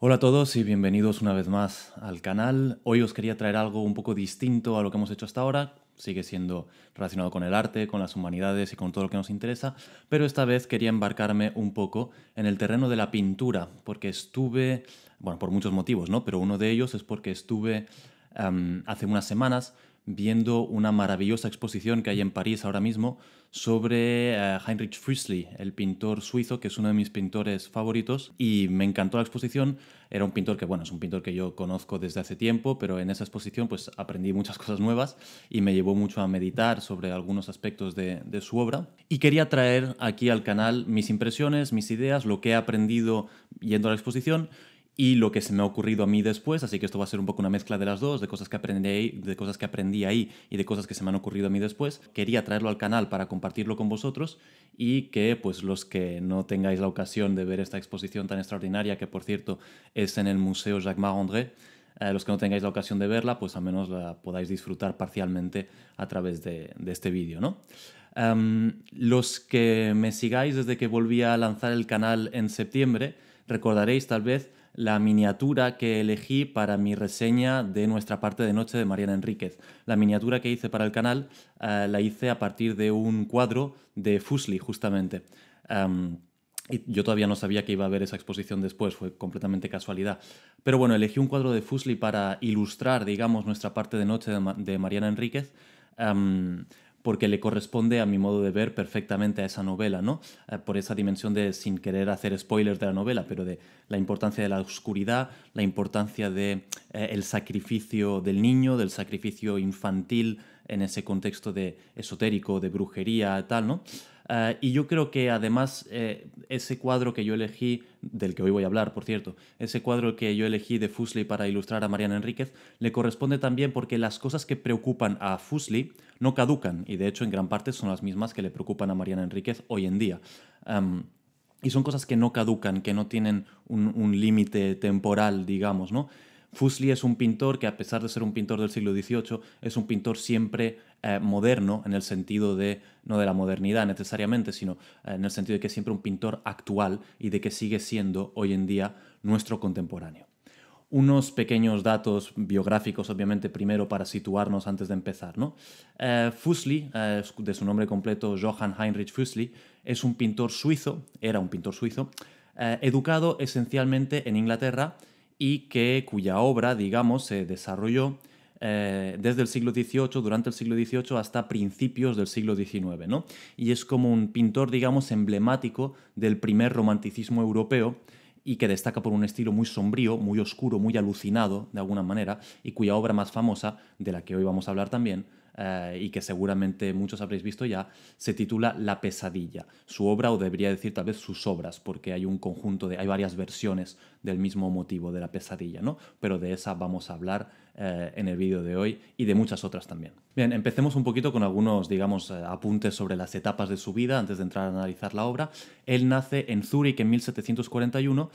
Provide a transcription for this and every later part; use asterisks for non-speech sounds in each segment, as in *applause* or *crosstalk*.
Hola a todos y bienvenidos una vez más al canal. Hoy os quería traer algo un poco distinto a lo que hemos hecho hasta ahora. Sigue siendo relacionado con el arte, con las humanidades y con todo lo que nos interesa, pero esta vez quería embarcarme un poco en el terreno de la pintura, porque estuve, bueno, por muchos motivos, ¿no? Pero uno de ellos es porque estuve em, hace unas semanas viendo una maravillosa exposición que hay en París ahora mismo sobre eh, Heinrich Füssli, el pintor suizo, que es uno de mis pintores favoritos, y me encantó la exposición. Era un pintor que, bueno, es un pintor que yo conozco desde hace tiempo, pero en esa exposición pues aprendí muchas *laughs* cosas nuevas y me llevó mucho a meditar sobre algunos aspectos de, de su obra. Y quería traer aquí al canal mis impresiones, mis ideas, lo que he aprendido yendo a la exposición y lo que se me ha ocurrido a mí después, así que esto va a ser un poco una mezcla de las dos, de cosas que aprendí ahí, de cosas que aprendí ahí y de cosas que se me han ocurrido a mí después. Quería traerlo al canal para compartirlo con vosotros y que pues los que no tengáis la ocasión de ver esta exposición tan extraordinaria, que por cierto es en el Museo Jacques Marandré, eh, los que no tengáis la ocasión de verla, pues al menos la podáis disfrutar parcialmente a través de, este vídeo, ¿no? Em, los que me sigáis desde que volví a lanzar el canal en septiembre, recordaréis tal vez la miniatura que elegí para mi reseña de nuestra parte de noche de Mariana Enríquez. La miniatura que hice para el canal eh, la hice a partir de un cuadro de Fusli, justamente. Em, yo todavía no sabía que iba a haber esa exposición después, fue completamente casualidad. Pero bueno, elegí un cuadro de Fusli para ilustrar, digamos, nuestra parte de noche de, Mariana Enríquez. Em, porque le corresponde a mi modo de ver perfectamente a esa novela, ¿no? Eh, por esa dimensión de sin querer hacer spoilers de la novela, pero de la importancia de la oscuridad, la importancia de eh, el sacrificio del niño, del sacrificio infantil en ese contexto de esotérico, de brujería, tal, ¿no? Ah, y yo creo que además eh, ese cuadro que yo elegí, del que hoy voy a hablar, por cierto, ese cuadro que yo elegí de Fusli para ilustrar a Mariana Enríquez, le corresponde también porque las cosas que preocupan a Fusli no caducan y de hecho en gran parte son las mismas que le preocupan a Mariana Enríquez hoy en día. y son cosas que no caducan, que no tienen un, un límite temporal, digamos, ¿no? Fusli es un pintor que a pesar de ser un pintor del siglo XVIII, es un pintor siempre eh, moderno en el sentido de, no de la modernidad necesariamente, sino eh, en el sentido de que es siempre un pintor actual y de que sigue siendo hoy en día nuestro contemporáneo. Unos pequeños datos biográficos, obviamente, primero para situarnos antes de empezar. ¿no? Eh, de su nombre completo Johann Heinrich Fusli, es un pintor suizo, era un pintor suizo, educado esencialmente en Inglaterra, y que, cuya obra, digamos, se desarrolló eh, desde el siglo XVIII, durante el siglo XVIII hasta principios del siglo XIX, ¿no? Y es como un pintor, digamos, emblemático del primer romanticismo europeo y que destaca por un estilo muy sombrío, muy oscuro, muy alucinado, de alguna manera, y cuya obra más famosa, de la que hoy vamos a hablar también, eh, y que seguramente muchos habréis visto ya, se titula La pesadilla. Su obra, o debería decir tal vez sus obras, porque hay un conjunto de, hay varias versiones del mismo motivo de la pesadilla, ¿no? Pero de esa vamos a hablar eh, en el vídeo de hoy y de muchas otras también. Bien, empecemos un poquito con algunos, digamos, eh, apuntes sobre las etapas de su vida antes de entrar a analizar la obra. Él nace en Zúrich en 1741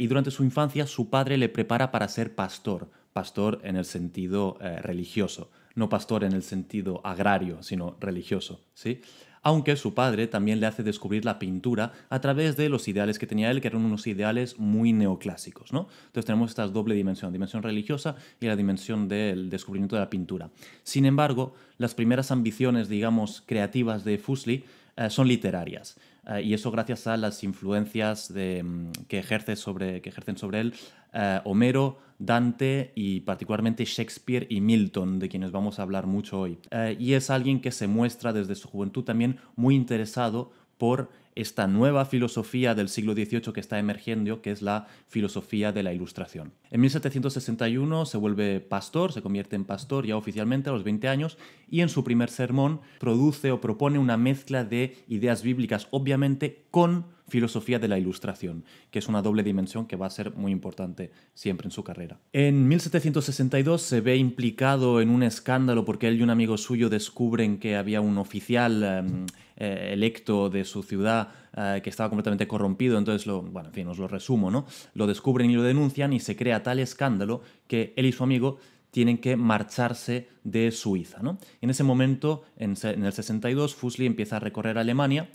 y durante su infancia su padre le prepara para ser pastor, pastor en el sentido religioso no pastor en el sentido agrario, sino religioso, ¿sí? Aunque su padre también le hace descubrir la pintura a través de los ideales que tenía él, que eran unos ideales muy neoclásicos, ¿no? Entonces tenemos esta doble dimensión, dimensión religiosa y la dimensión del descubrimiento de la pintura. Sin embargo, las primeras ambiciones, digamos, creativas de Fuseli eh, son literarias. Eh, y eso gracias a las influencias de, mm, que, ejerce sobre, que ejercen sobre él eh, Homero, Dante y particularmente Shakespeare y Milton, de quienes vamos a hablar mucho hoy. Eh, y es alguien que se muestra desde su juventud también muy interesado por esta nueva filosofía del siglo XVIII que está emergiendo, que es la filosofía de la Ilustración. En 1761 se vuelve pastor, se convierte en pastor ya oficialmente a los 20 años y en su primer sermón produce o propone una mezcla de ideas bíblicas, obviamente, con filosofía de la ilustración, que es una doble dimensión que va a ser muy importante siempre en su carrera. En 1762 se ve implicado en un escándalo porque él y un amigo suyo descubren que había un oficial... Em, eh, electo de su ciudad eh, que estaba completamente corrompido, entonces bueno, en fin, os lo resumo, ¿no? Lo descubren y lo denuncian y se crea tal escándalo que él y su amigo tienen que marcharse de Suiza, ¿no? En ese momento, en, el 62, Fusli empieza a recorrer Alemania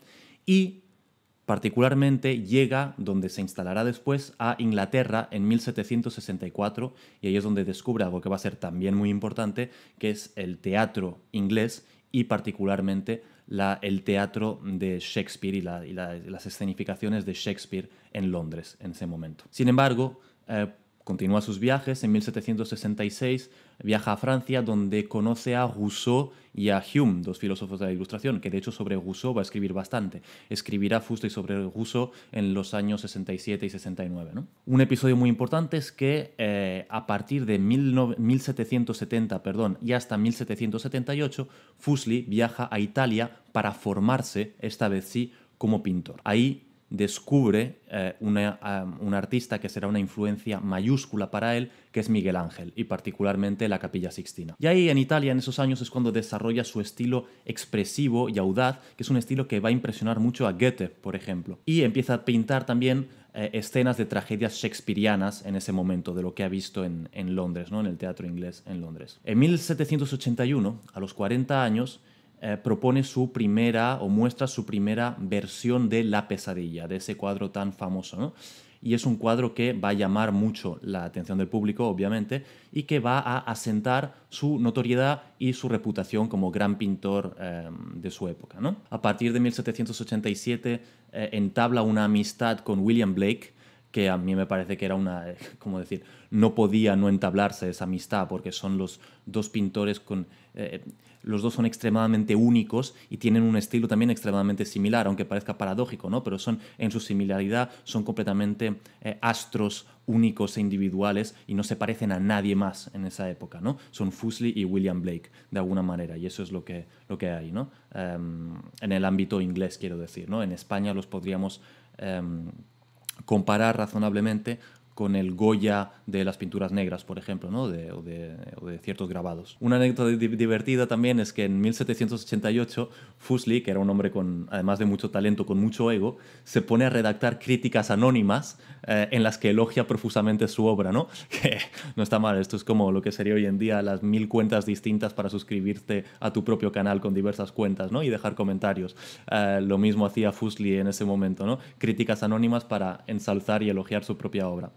y Particularmente llega, donde se instalará después, a Inglaterra en 1764 y ahí es donde descubre algo que va a ser también muy importante, que es el teatro inglés y particularmente el teatro de Shakespeare y, las escenificaciones de Shakespeare en Londres en ese momento. Sin embargo, eh, continúa sus viajes. En 1766 viaja a Francia donde conoce a Rousseau y a Hume, dos filósofos de la Ilustración, que de hecho sobre Rousseau va a escribir bastante. Escribirá fuste sobre Rousseau en los años 67 y 69. Un episodio muy importante es que eh, a partir de 1770 perdón, y hasta 1778, Fusli viaja a Italia para formarse, esta vez sí, como pintor. Ahí descubre eh, um, un artista que será una influencia mayúscula para él, que es Miguel Ángel, y particularmente la Capilla Sixtina. Y ahí en Italia, en esos años, es cuando desarrolla su estilo expresivo y audaz, que es un estilo que va a impresionar mucho a Goethe, por ejemplo. Y empieza a pintar también eh, escenas de tragedias shakespearianas en ese momento, de lo que ha visto en, Londres, ¿no? en el teatro inglés en Londres. En 1781, a los 40 años, eh, propone su primera o muestra su primera versión de La pesadilla, de ese cuadro tan famoso. Y es un cuadro que va a llamar mucho la atención del público, obviamente, y que va a asentar su notoriedad y su reputación como gran pintor em, de su época. ¿no? A partir de 1787 eh, entabla una amistad con William Blake, que a mí me parece que era una, *laughs* como decir, no podía no entablarse esa amistad porque son los dos pintores con... Eh, los dos son extremadamente únicos y tienen un estilo también extremadamente similar, aunque parezca paradójico, ¿no? Pero son en su similaridad son completamente eh, astros únicos e individuales y no se parecen a nadie más en esa época, ¿no? Son Fuseli y William Blake, de alguna manera, y eso es lo que, lo que hay, ¿no? Em, en el ámbito inglés, quiero decir, ¿no? En España los podríamos em, comparar razonablemente con el Goya de las pinturas negras, por ejemplo, ¿no? de, o, de, ciertos grabados. Una anécdota divertida también es que en 1788 Fusli, que era un hombre con, además de mucho talento, con mucho ego, se pone a redactar críticas anónimas eh, en las que elogia profusamente su obra, ¿no? *laughs* Que no está mal, esto es como lo que sería hoy en día las mil cuentas distintas para suscribirte a tu propio canal con diversas cuentas, ¿no? Y dejar comentarios. Eh, lo mismo hacía Fusli en ese momento, ¿no? Críticas anónimas para ensalzar y elogiar su propia obra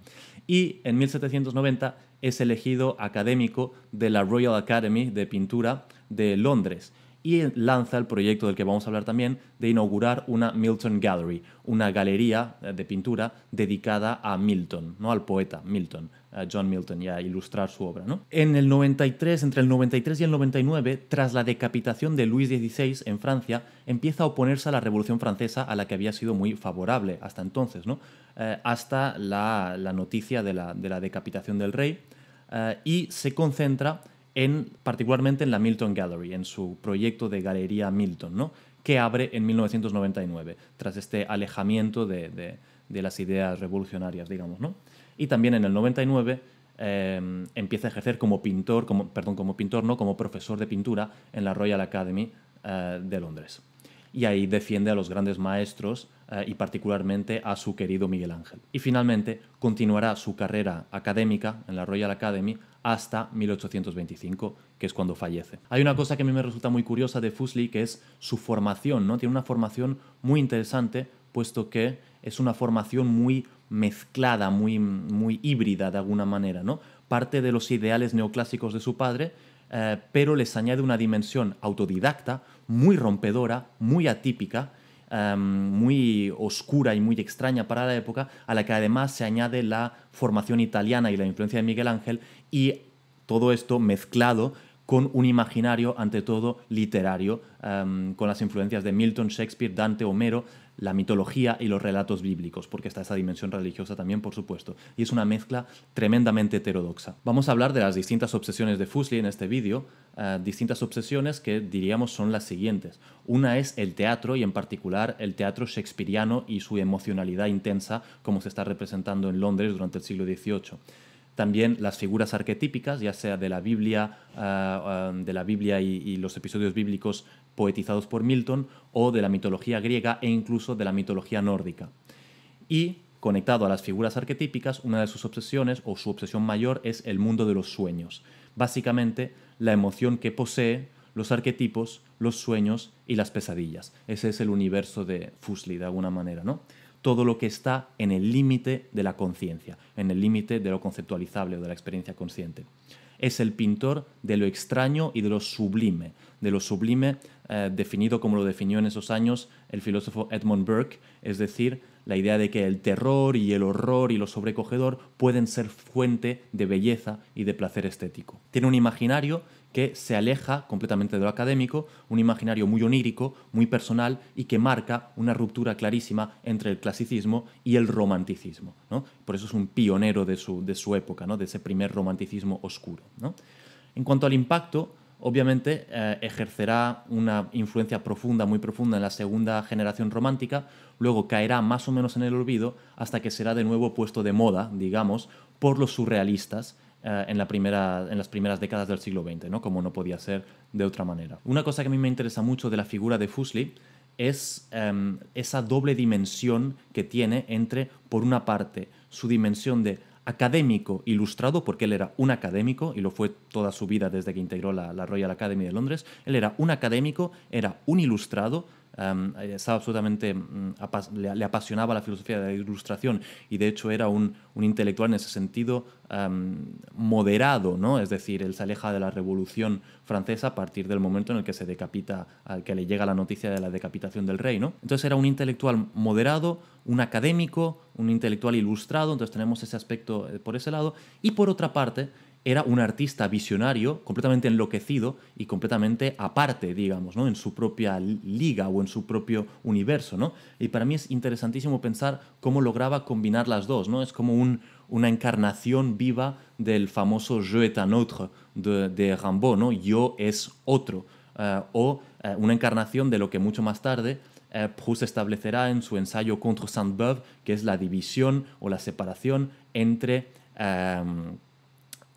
y en 1790 es elegido académico de la Royal Academy de Pintura de Londres y lanza el proyecto del que vamos a hablar también de inaugurar una Milton Gallery, una galería eh, de pintura dedicada a Milton, no al poeta Milton, John Milton y a ilustrar su obra. ¿no? En el 93, entre el 93 y el 99, tras la decapitación de Luis XVI en Francia, empieza a oponerse a la Revolución Francesa a la que había sido muy favorable hasta entonces, ¿no? Eh, hasta la, noticia de la, de la decapitación del rey, eh, y se concentra en, particularmente en la Milton Gallery, en su proyecto de Galería Milton, ¿no? que abre en 1999, tras este alejamiento de, de, las ideas revolucionarias, digamos. ¿no? Y también en el 99 eh, empieza a ejercer como pintor, como, perdón, como pintor, no, como profesor de pintura en la Royal Academy eh, de Londres. Y ahí defiende a los grandes maestros eh, y particularmente a su querido Miguel Ángel. Y finalmente continuará su carrera académica en la Royal Academy hasta 1825, que es cuando fallece. Hay una cosa que a mí me resulta muy curiosa de Fuseli, que es su formación, ¿no? Tiene una formación muy interesante, puesto que es una formación muy mezclada, muy, muy híbrida de alguna manera, ¿no? Parte de los ideales neoclásicos de su padre, eh, pero les añade una dimensión autodidacta, muy rompedora, muy atípica, em, muy oscura y muy extraña para la época, a la que además se añade la formación italiana y la influencia de Miguel Ángel y todo esto mezclado con un imaginario, ante todo, literario, em, con las influencias de Milton, Shakespeare, Dante, Homero, la mitología y los relatos bíblicos, porque está esa dimensión religiosa también, por supuesto, y es una mezcla tremendamente heterodoxa. Vamos a hablar de las distintas obsesiones de Fuseli en este vídeo, eh, distintas obsesiones que diríamos son las siguientes. Una es el teatro, y en particular el teatro shakespeariano y su emocionalidad intensa, como se está representando en Londres durante el siglo XVIII también las figuras arquetípicas, ya sea de la Biblia, ah, ah, de la Biblia y, los episodios bíblicos poetizados por Milton, o de la mitología griega e incluso de la mitología nórdica. Y, conectado a las figuras arquetípicas, una de sus obsesiones o su obsesión mayor es el mundo de los sueños. Básicamente, la emoción que posee los arquetipos, los sueños y las pesadillas. Ese es el universo de Fusli, de alguna manera, ¿no? todo lo que está en el límite de la conciencia, en el límite de lo conceptualizable o de la experiencia consciente es el pintor de lo extraño y de lo sublime, de lo sublime eh, definido como lo definió en esos años el filósofo Edmund Burke, es decir, la idea de que el terror y el horror y lo sobrecogedor pueden ser fuente de belleza y de placer estético. Tiene un imaginario que se aleja completamente de lo académico, un imaginario muy onírico, muy personal y que marca una ruptura clarísima entre el clasicismo y el romanticismo. Por eso es un pionero de su, de su época, ¿no? de ese primer romanticismo oscuro. En cuanto al impacto, obviamente eh, ejercerá una influencia profunda, muy profunda en la segunda generación romántica, luego caerá más o menos en el olvido hasta que será de nuevo puesto de moda, digamos, por los surrealistas eh, en, las primeras décadas del siglo XX, ¿no? como no podía ser de otra manera. Una cosa que a mí me interesa mucho de la figura de Fusli es em, esa doble dimensión que tiene entre, por una parte, su dimensión de académico ilustrado, porque él era un académico, y lo fue toda su vida desde que integró la, Royal Academy de Londres, él era un académico, era un ilustrado, eh, estaba absolutamente, mm, le, apasionaba la filosofía de la ilustración y de hecho era un, intelectual en ese sentido moderado, ¿no? es decir, él se aleja de la revolución francesa a partir del momento en el que se decapita, al que le llega la noticia de la decapitación del rey. Entonces era un intelectual moderado, un académico, un intelectual ilustrado, entonces tenemos ese aspecto eh, por ese lado. Y por otra parte, era un artista visionario, completamente enloquecido y completamente aparte, digamos, ¿no? en su propia liga o en su propio universo. ¿no? Y para mí es interesantísimo pensar cómo lograba combinar las dos. ¿no? Es como un, una encarnación viva del famoso Je est un autre de, de Rambo, ¿no? yo es otro, eh, o eh, una encarnación de lo que mucho más tarde eh, Proust establecerá en su ensayo contra Saint-Beuve, que es la división o la separación entre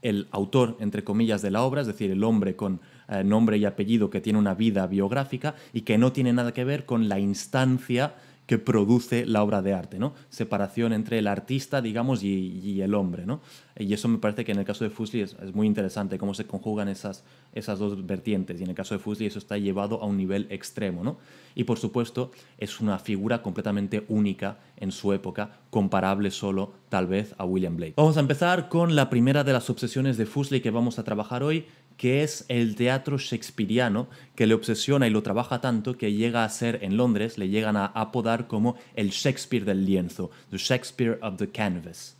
el autor, entre comillas, de la obra, es decir, el hombre con eh, nombre y apellido que tiene una vida biográfica y que no tiene nada que ver con la instancia que produce la obra de arte, ¿no? Separación entre el artista, digamos, y, el hombre, ¿no? Y eso me parece que en el caso de Fuseli es, muy interesante, cómo se conjugan esas, esas dos vertientes. Y en el caso de Fuseli eso está llevado a un nivel extremo, ¿no? Y por supuesto, es una figura completamente única en su época, comparable solo, tal vez, a William Blake. Vamos a empezar con la primera de las obsesiones de Fuseli que vamos a trabajar hoy, que es el teatro shakespeariano que le obsesiona y lo trabaja tanto que llega a ser en Londres, le llegan a apodar como el Shakespeare del lienzo, The Shakespeare of the Canvas.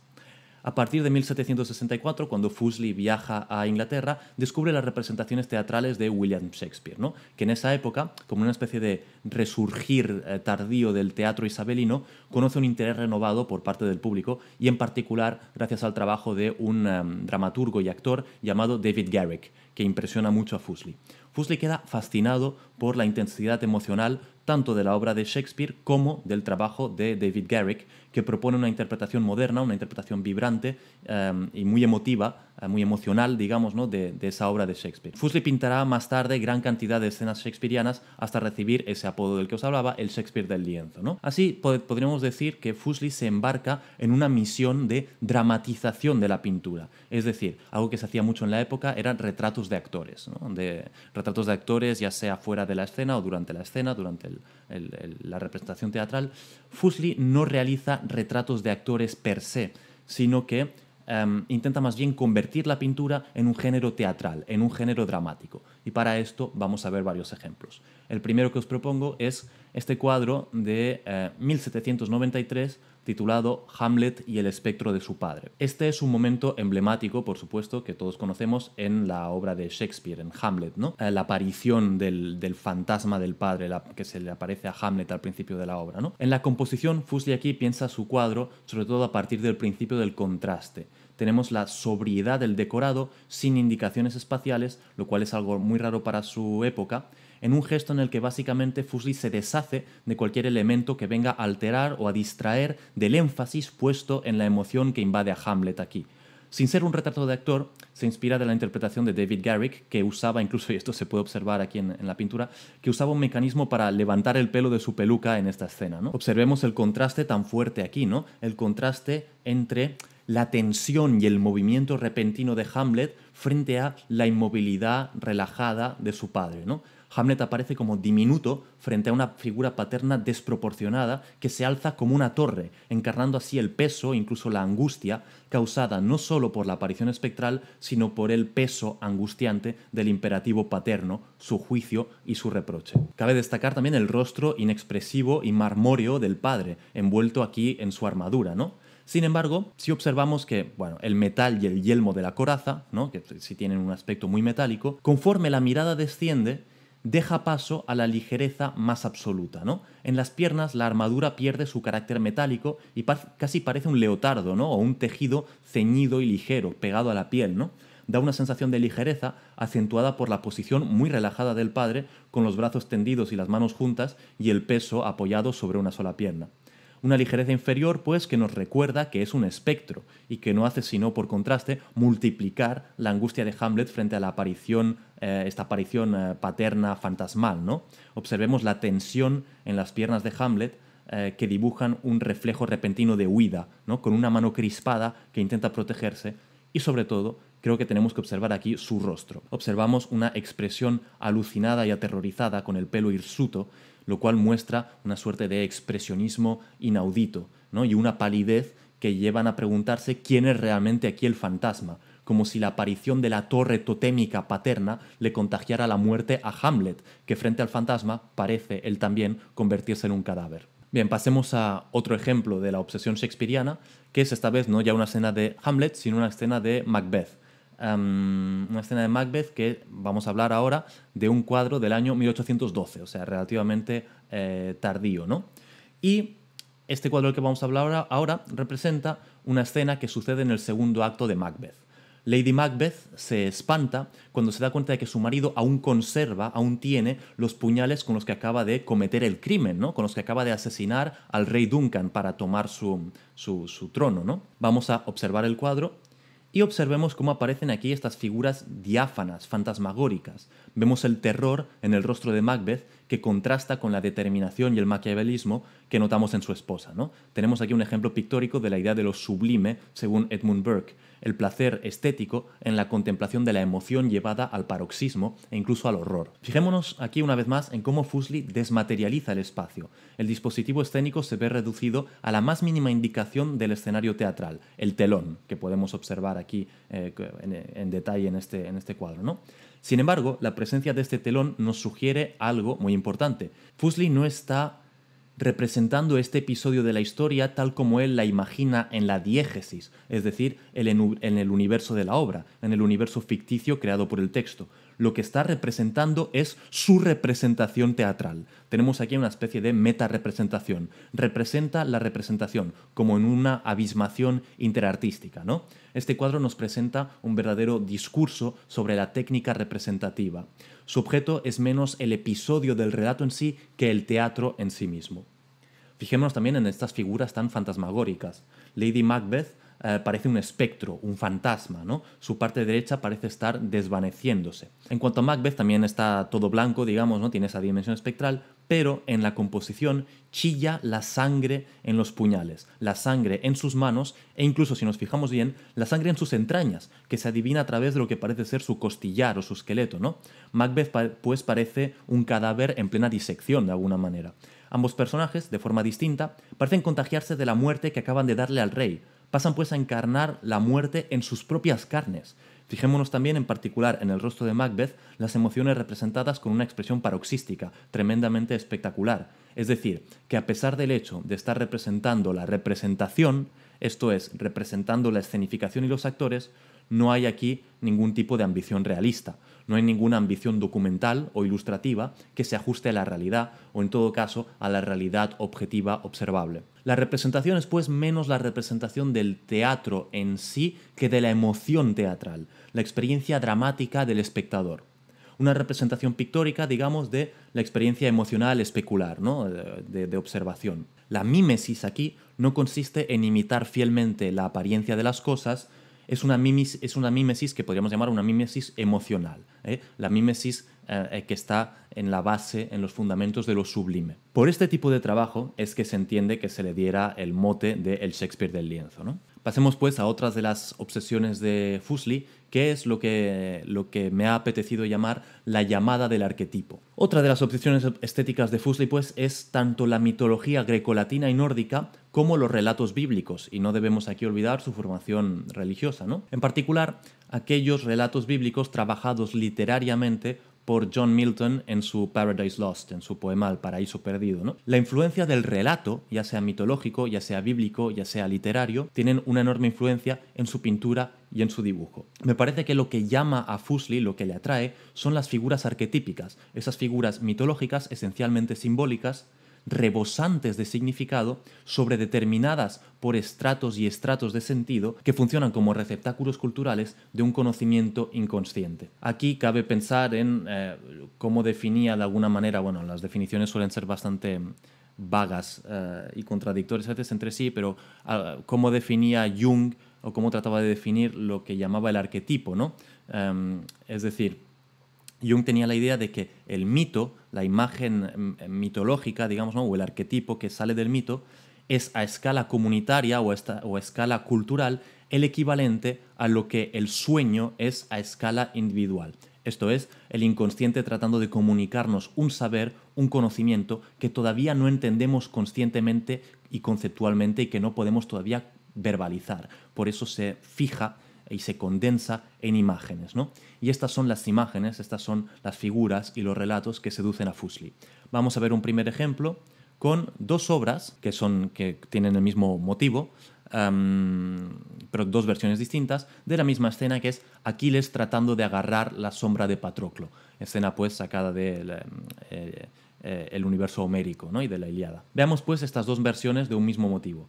A partir de 1764, cuando Fuseli viaja a Inglaterra, descubre las representaciones teatrales de William Shakespeare, que en esa época, como una especie de resurgir eh, tardío del teatro isabelino, conoce un interés renovado por parte del público y en particular gracias al trabajo de un eh, dramaturgo y actor llamado David Garrick, que impresiona mucho a Fuseli. Fuseli queda fascinado por la intensidad emocional tanto de la obra de Shakespeare como del trabajo de David Garrick que propone una interpretación moderna, una interpretación vibrante em, y muy emotiva eh, muy emocional, digamos, ¿no? de, esa obra de Shakespeare. Fuseli pintará más tarde gran cantidad de escenas shakespearianas hasta recibir ese apodo del que os hablaba, el Shakespeare del lienzo. ¿no? Así podríamos decir que Fuseli se embarca en una misión de dramatización de la pintura, es decir, algo que se hacía mucho en la época eran retratos de actores, retratos de actores ya sea fuera de la escena o durante la escena, durante la representación teatral. Fuseli no realiza retratos de actores per se, sino que Em, intenta más bien convertir la pintura en un género teatral, en un género dramático. Y para esto vamos a ver varios ejemplos. El primero que os propongo es este cuadro de 1793 eh, titulado Hamlet y el espectro de su padre. Este es un momento emblemático, por supuesto, que todos conocemos en la obra de Shakespeare, en Hamlet, eh, La aparición del, fantasma del padre que se le aparece a Hamlet al principio de la obra, En la composición, Fuseli aquí piensa su cuadro sobre todo a partir del principio del contraste tenemos la sobriedad del decorado sin indicaciones espaciales, lo cual es algo muy raro para su época, en un gesto en el que básicamente Fuseli se deshace de cualquier elemento que venga a alterar o a distraer del énfasis puesto en la emoción que invade a Hamlet aquí. Sin ser un retrato de actor, se inspira de la interpretación de David Garrick, que usaba, incluso, y esto se puede observar aquí en, la pintura, que usaba un mecanismo para levantar el pelo de su peluca en esta escena. ¿no? Observemos el contraste tan fuerte aquí, ¿no? El contraste entre la tensión y el movimiento repentino de Hamlet frente a la inmovilidad relajada de su padre. ¿no? Hamlet aparece como diminuto frente a una figura paterna desproporcionada que se alza como una torre, encarnando así el peso, incluso la angustia, causada no solo por la aparición espectral, sino por el peso angustiante del imperativo paterno, su juicio y su reproche. Cabe destacar también el rostro inexpresivo y marmóreo del padre, envuelto aquí en su armadura, ¿no? Sin embargo, si observamos que el metal y el yelmo de la coraza, que sí tienen un aspecto muy metálico, conforme la mirada desciende, deja paso a la ligereza más absoluta. En las piernas la armadura pierde su carácter metálico y casi parece un leotardo o un tejido ceñido y ligero, pegado a la piel. ¿no? Da una sensación de ligereza acentuada por la posición muy relajada del padre, con los brazos tendidos y las manos juntas y el peso apoyado sobre una sola pierna. Una ligereza inferior, pues, que nos recuerda que es un espectro y que no hace sino, por contraste, multiplicar la angustia de Hamlet frente a la aparición, eh, esta aparición eh, paterna fantasmal, ¿no? Observemos la tensión en las piernas de Hamlet eh, que dibujan un reflejo repentino de huida, ¿no? Con una mano crispada que intenta protegerse y, sobre todo, creo que tenemos que observar aquí su rostro. Observamos una expresión alucinada y aterrorizada con el pelo hirsuto lo cual muestra una suerte de expresionismo inaudito ¿no? y una palidez que llevan a preguntarse quién es realmente aquí el fantasma, como si la aparición de la torre totémica paterna le contagiara la muerte a Hamlet, que frente al fantasma parece él también convertirse en un cadáver. Bien, pasemos a otro ejemplo de la obsesión shakespeariana, que es esta vez no ya una escena de Hamlet, sino una escena de Macbeth. Em, una escena de Macbeth que vamos a hablar ahora de un cuadro del año 1812, o sea, relativamente eh, tardío, ¿no? Y este cuadro del que vamos a hablar ahora, representa una escena que sucede en el segundo acto de Macbeth. Lady Macbeth se espanta cuando se da cuenta de que su marido aún conserva, aún tiene los puñales con los que acaba de cometer el crimen, ¿no? con los que acaba de asesinar al rey Duncan para tomar su, su trono. ¿no? Vamos a observar el cuadro y observemos cómo aparecen aquí estas figuras diáfanas, fantasmagóricas. Vemos el terror en el rostro de Macbeth que contrasta con la determinación y el maquiavelismo que notamos en su esposa. ¿no? Tenemos aquí un ejemplo pictórico de la idea de lo sublime, según Edmund Burke, el placer estético en la contemplación de la emoción llevada al paroxismo e incluso al horror. Fijémonos aquí una vez más en cómo Fuseli desmaterializa el espacio. El dispositivo escénico se ve reducido a la más mínima indicación del escenario teatral, el telón, que podemos observar aquí eh, en, detalle en este, en este cuadro. ¿no? Sin embargo, la presencia de este telón nos sugiere algo muy importante. Fusli no está representando este episodio de la historia tal como él la imagina en la diégesis, es decir, en el universo de la obra, en el universo ficticio creado por el texto lo que está representando es su representación teatral. Tenemos aquí una especie de meta-representación. Representa la representación, como en una abismación interartística, ¿no? Este cuadro nos presenta un verdadero discurso sobre la técnica representativa. Su objeto es menos el episodio del relato en sí que el teatro en sí mismo. Fijémonos también en estas figuras tan fantasmagóricas. Lady Macbeth eh, parece un espectro, un fantasma, ¿no? Su parte derecha parece estar desvaneciéndose. En cuanto a Macbeth, también está todo blanco, digamos, ¿no? Tiene esa dimensión espectral, pero en la composición chilla la sangre en los puñales, la sangre en sus manos e incluso si nos fijamos bien, la sangre en sus entrañas, que se adivina a través de lo que parece ser su costillar o su esqueleto, Macbeth pues parece un cadáver en plena disección de alguna manera. Ambos personajes, de forma distinta, parecen contagiarse de la muerte que acaban de darle al rey, pasan pues a encarnar la muerte en sus propias carnes. Fijémonos también en particular en el rostro de Macbeth las emociones representadas con una expresión paroxística, tremendamente espectacular. Es decir, que a pesar del hecho de estar representando la representación, esto es, representando la escenificación y los actores, no hay aquí ningún tipo de ambición realista. No hay ninguna ambición documental o ilustrativa que se ajuste a la realidad o en todo caso a la realidad objetiva observable. La representación es pues menos la representación del teatro en sí que de la emoción teatral, la experiencia dramática del espectador una representación pictórica, digamos, de la experiencia emocional especular, ¿no? de, de, observación. La mímesis aquí no consiste en imitar fielmente la apariencia de las cosas, es una, mimis, es una mímesis que podríamos llamar una mímesis emocional, ¿eh? la mímesis eh, eh, que está en la base, en los fundamentos de lo sublime. Por este tipo de trabajo es que se entiende que se le diera el mote de el Shakespeare del lienzo. ¿no? Pasemos pues a otras de las obsesiones de Fusli, que es lo que, lo que me ha apetecido llamar la llamada del arquetipo. Otra de las obsesiones estéticas de Fusli pues es tanto la mitología grecolatina y nórdica como los relatos bíblicos, y no debemos aquí olvidar su formación religiosa, ¿no? En particular, aquellos relatos bíblicos trabajados literariamente por John Milton en su Paradise Lost, en su poema El Paraíso Perdido. La influencia del relato, ya sea mitológico, ya sea bíblico, ya sea literario, tienen una enorme influencia en su pintura y en su dibujo. Me parece que lo que llama a Fusli, lo que le atrae, son las figuras arquetípicas, esas figuras mitológicas esencialmente simbólicas rebosantes de significado sobredeterminadas por estratos y estratos de sentido que funcionan como receptáculos culturales de un conocimiento inconsciente. Aquí cabe pensar en eh, cómo definía de alguna manera, bueno, las definiciones suelen ser bastante vagas eh, y contradictorias entre sí, pero ah, cómo definía Jung o cómo trataba de definir lo que llamaba el arquetipo, ¿no? Em, es decir, Jung tenía la idea de que el mito la imagen mm, eh, mitológica, digamos, o el arquetipo que sale del mito, es a escala comunitaria o a escala cultural el equivalente a lo que el sueño es a escala individual. Esto es, el inconsciente tratando de comunicarnos un saber, un conocimiento que todavía no entendemos conscientemente y conceptualmente y que no podemos todavía verbalizar. Por eso se fija y se condensa en imágenes. ¿no? Y estas son las imágenes, estas son las figuras y los relatos que seducen a Fusli. Vamos a ver un primer ejemplo con dos obras que, son, que tienen el mismo motivo, pero dos versiones distintas, de la misma escena que es Aquiles tratando de agarrar la sombra de Patroclo. Escena pues sacada del eh, eh, universo homérico ¿no? y de la Iliada. Veamos pues estas dos versiones de un mismo motivo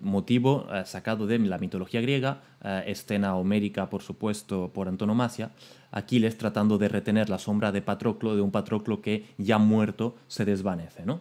motivo eh, sacado de la mitología griega, eh, escena homérica por supuesto por antonomasia, Aquiles tratando de retener la sombra de Patroclo, de un Patroclo que ya muerto se desvanece. ¿no?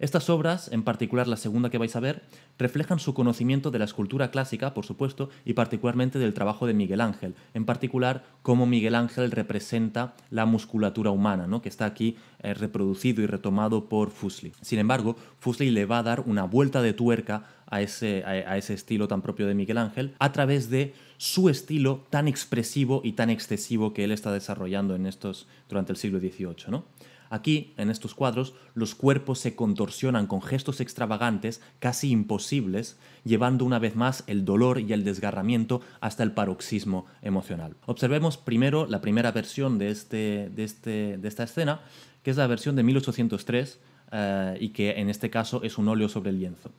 Estas obras, en particular la segunda que vais a ver, reflejan su conocimiento de la escultura clásica, por supuesto, y particularmente del trabajo de Miguel Ángel, en particular cómo Miguel Ángel representa la musculatura humana, ¿no? que está aquí eh, reproducido y retomado por Fusli. Sin embargo, Fusli le va a dar una vuelta de tuerca a ese, a, ese estilo tan propio de Miguel Ángel a través de su estilo tan expresivo y tan excesivo que él está desarrollando en estos, durante el siglo XVIII. ¿no? Aquí, en estos cuadros, los cuerpos se contorsionan con gestos extravagantes, casi imposibles, llevando una vez más el dolor y el desgarramiento hasta el paroxismo emocional. Observemos primero la primera versión de, este, de, este, de esta escena, que es la versión de 1803 eh, y que en este caso es un óleo sobre el lienzo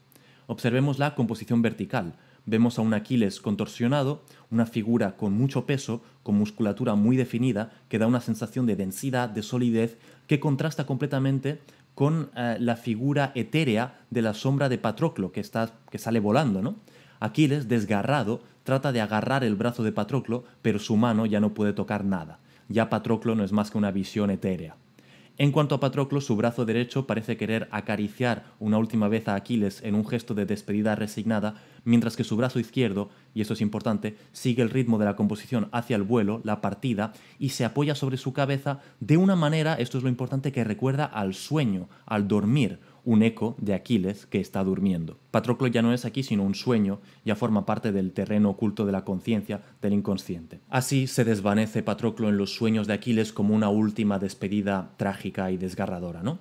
observemos la composición vertical. Vemos a un Aquiles contorsionado, una figura con mucho peso, con musculatura muy definida, que da una sensación de densidad, de solidez, que contrasta completamente con eh, la figura etérea de la sombra de Patroclo, que, está, que sale volando. Aquiles, desgarrado, trata de agarrar el brazo de Patroclo, pero su mano ya no puede tocar nada. Ya Patroclo no es más que una visión etérea. En cuanto a Patroclo, su brazo derecho parece querer acariciar una última vez a Aquiles en un gesto de despedida resignada, mientras que su brazo izquierdo, y esto es importante, sigue el ritmo de la composición hacia el vuelo, la partida, y se apoya sobre su cabeza de una manera, esto es lo importante, que recuerda al sueño, al dormir, un eco de Aquiles que está durmiendo. Patroclo ya no es aquí sino un sueño, ya forma parte del terreno oculto de la conciencia, del inconsciente. Así se desvanece Patroclo en los sueños de Aquiles como una última despedida trágica y desgarradora, ¿no?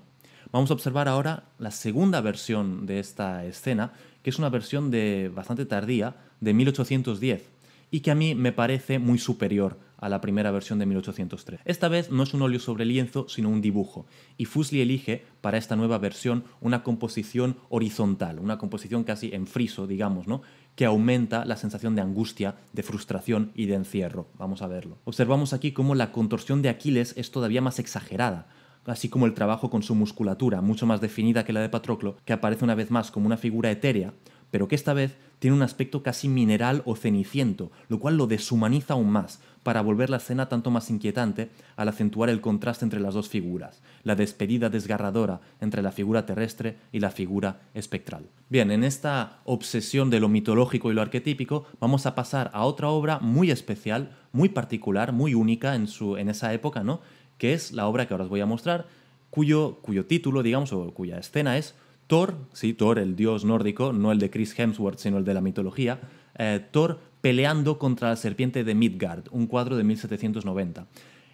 Vamos a observar ahora la segunda versión de esta escena, que es una versión de bastante tardía, de 1810, y que a mí me parece muy superior a la primera versión de 1803. Esta vez no es un óleo sobre lienzo, sino un dibujo, y Fusli elige para esta nueva versión una composición horizontal, una composición casi en friso, digamos, ¿no? que aumenta la sensación de angustia, de frustración y de encierro. Vamos a verlo. Observamos aquí cómo la contorsión de Aquiles es todavía más exagerada, así como el trabajo con su musculatura, mucho más definida que la de Patroclo, que aparece una vez más como una figura etérea, pero que esta vez tiene un aspecto casi mineral o ceniciento, lo cual lo deshumaniza aún más, para volver la escena tanto más inquietante al acentuar el contraste entre las dos figuras, la despedida desgarradora entre la figura terrestre y la figura espectral. Bien, en esta obsesión de lo mitológico y lo arquetípico, vamos a pasar a otra obra muy especial, muy particular, muy única en, su, esa época, ¿no? que es la obra que ahora os voy a mostrar, cuyo, cuyo título, digamos, o cuya escena es Thor, sí, Thor, el dios nórdico, no el de Chris Hemsworth, sino el de la mitología, eh, Thor peleando contra la serpiente de Midgard, un cuadro de 1790.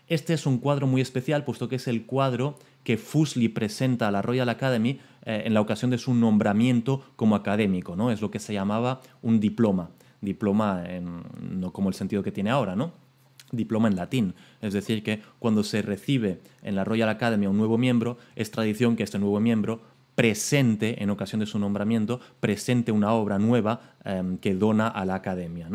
Este es un cuadro muy especial, puesto que es el cuadro que Fuseli presenta a la Royal Academy eh, en la ocasión de su nombramiento como académico, ¿no? Es lo que se llamaba un diploma. Diploma no como el sentido que tiene ahora, ¿no? Diploma en latín. Es decir, que cuando se recibe en la Royal Academy a un nuevo miembro, es tradición que este nuevo miembro presente, en ocasión de su nombramiento, presente una obra nueva em, que dona a la academia.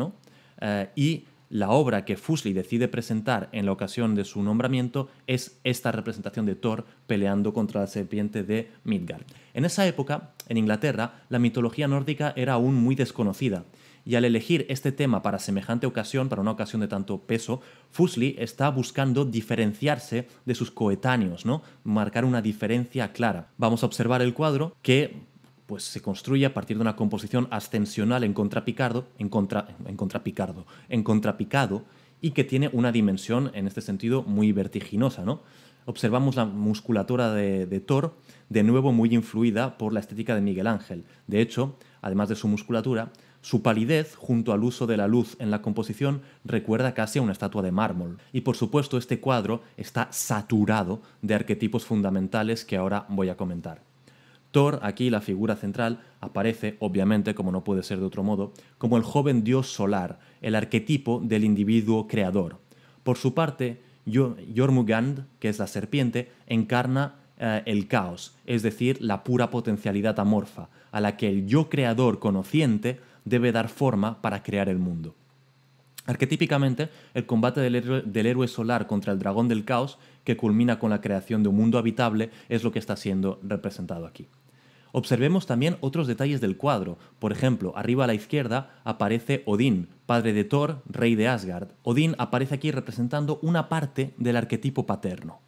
Eh, y la obra que Fusli decide presentar en la ocasión de su nombramiento es esta representación de Thor peleando contra la serpiente de Midgard. En esa época, en Inglaterra, la mitología nórdica era aún muy desconocida y al elegir este tema para semejante ocasión, para una ocasión de tanto peso, Fusli está buscando diferenciarse de sus coetáneos, ¿no? Marcar una diferencia clara. Vamos a observar el cuadro que pues se construye a partir de una composición ascensional en contrapicado, en contra en contrapicado, en y que tiene una dimensión en este sentido muy vertiginosa, ¿no? observamos la musculatura de, Thor, de nuevo muy influida por la estética de Miguel Ángel. De hecho, además de su musculatura, su palidez, junto al uso de la luz en la composición, recuerda casi a una estatua de mármol. Y por supuesto este cuadro está saturado de arquetipos fundamentales que ahora voy a comentar. Thor, aquí la figura central, aparece, obviamente, como no puede ser de otro modo, como el joven dios solar, el arquetipo del individuo creador. Por su parte, Jormugand, que es la serpiente, encarna eh, el caos, es decir, la pura potencialidad amorfa, a la que el yo creador conociente debe dar forma para crear el mundo. Arquetípicamente, el combate del héroe, solar contra el dragón del caos, que culmina con la creación de un mundo habitable, es lo que está siendo representado aquí. Observemos también otros detalles del cuadro. Por ejemplo, arriba a la izquierda aparece Odín, padre de Thor, rey de Asgard. Odín aparece aquí representando una parte del arquetipo paterno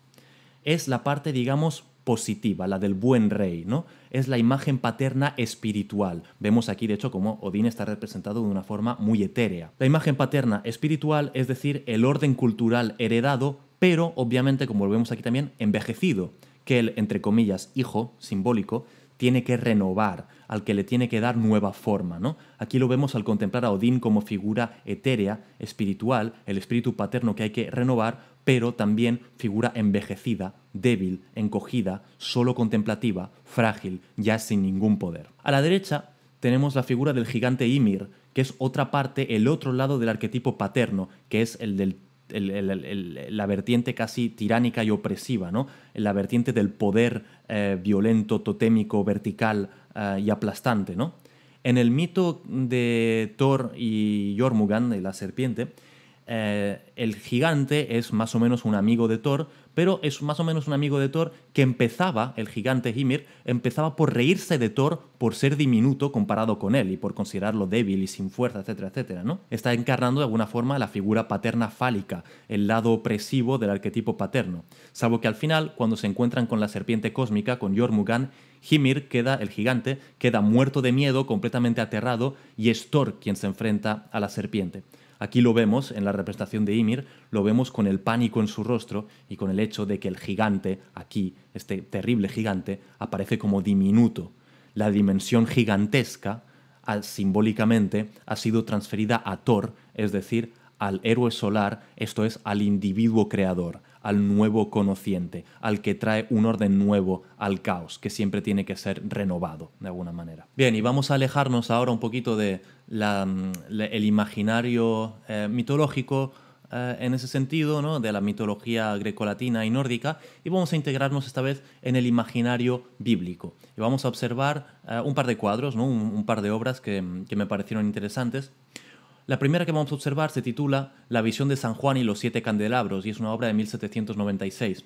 es la parte, digamos, positiva, la del buen rey, ¿no? Es la imagen paterna espiritual. Vemos aquí, de hecho, cómo Odín está representado de una forma muy etérea. La imagen paterna espiritual, es decir, el orden cultural heredado, pero obviamente, como lo vemos aquí también, envejecido, que el, entre comillas, hijo simbólico, tiene que renovar al que le tiene que dar nueva forma. ¿no? Aquí lo vemos al contemplar a Odín como figura etérea, espiritual, el espíritu paterno que hay que renovar, pero también figura envejecida, débil, encogida, solo contemplativa, frágil, ya sin ningún poder. A la derecha tenemos la figura del gigante Ymir, que es otra parte, el otro lado del arquetipo paterno, que es el la vertiente casi tiránica y opresiva, ¿no? la vertiente del poder eh, violento, totémico, vertical, Ah, y aplastante, ¿no? En el mito de Thor y Jormungand, la serpiente, eh, el gigante es más o menos un amigo de Thor, pero es más o menos un amigo de Thor que empezaba, el gigante Ymir empezaba por reírse de Thor por ser diminuto comparado con él y por considerarlo débil y sin fuerza, etcétera, etcétera, ¿no? Está encarnando de alguna forma la figura paterna fálica, el lado opresivo del arquetipo paterno. Salvo que al final, cuando se encuentran con la serpiente cósmica, con Jormungand, Himir queda, el gigante, queda muerto de miedo, completamente aterrado, y es Thor quien se enfrenta a la serpiente. Aquí lo vemos en la representación de Ymir, lo vemos con el pánico en su rostro y con el hecho de que el gigante, aquí, este terrible gigante, aparece como diminuto. La dimensión gigantesca, ah, simbólicamente, ha sido transferida a Thor, es decir, al héroe solar, esto es, al individuo creador, al nuevo conociente, al que trae un orden nuevo al caos, que siempre tiene que ser renovado de alguna manera. Bien, y vamos a alejarnos ahora un poquito del de mm, el imaginario eh, mitológico eh, en ese sentido, ¿no? de la mitología grecolatina y nórdica, y vamos a integrarnos esta vez en el imaginario bíblico. Y vamos a observar eh, un par de cuadros, ¿no? un, par de obras que, que me parecieron interesantes. La primera que vamos a observar se titula La visión de San Juan y los siete candelabros y es una obra de 1796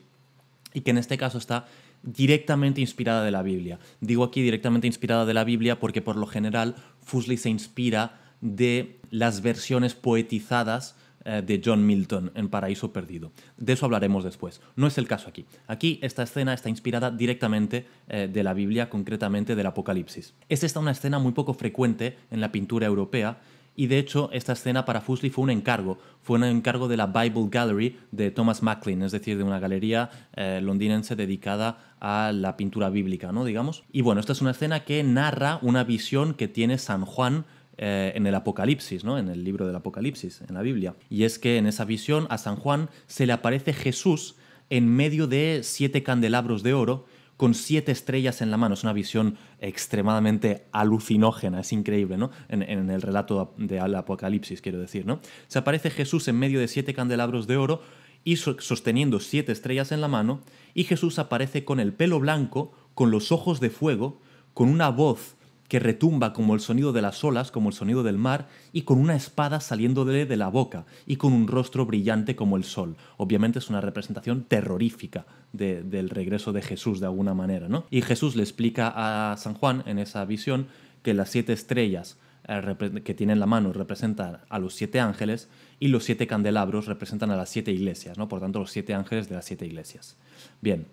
y que en este caso está directamente inspirada de la Biblia. Digo aquí directamente inspirada de la Biblia porque por lo general Fuseli se inspira de las versiones poetizadas eh, de John Milton en Paraíso Perdido. De eso hablaremos después. No es el caso aquí. Aquí esta escena está inspirada directamente eh, de la Biblia, concretamente del Apocalipsis. Es esta una escena muy poco frecuente en la pintura europea y de hecho esta escena para Fuseli fue un encargo, fue un encargo de la Bible Gallery de Thomas Macklin, es decir, de una galería eh, londinense dedicada a la pintura bíblica, ¿no? Digamos. Y bueno, esta es una escena que narra una visión que tiene San Juan eh, en el Apocalipsis, ¿no? En el libro del Apocalipsis, en la Biblia. Y es que en esa visión a San Juan se le aparece Jesús en medio de siete candelabros de oro con siete estrellas en la mano. Es una visión extremadamente alucinógena, es increíble, ¿no? En, el relato de de Apocalipsis, quiero decir, ¿no? Se aparece Jesús en medio de siete candelabros de oro y sosteniendo siete estrellas en la mano, y Jesús aparece con el pelo blanco, con los ojos de fuego, con una voz que retumba como el sonido de las olas, como el sonido del mar, y con una espada saliéndole de la boca, y con un rostro brillante como el sol. Obviamente es una representación terrorífica del regreso de Jesús de alguna manera, ¿no? Y Jesús le explica a San Juan en esa visión que las siete estrellas eh, que tiene en la mano representan a los siete ángeles y los siete candelabros representan a las siete iglesias, ¿no? Por tanto, los siete ángeles de las siete iglesias. Bien,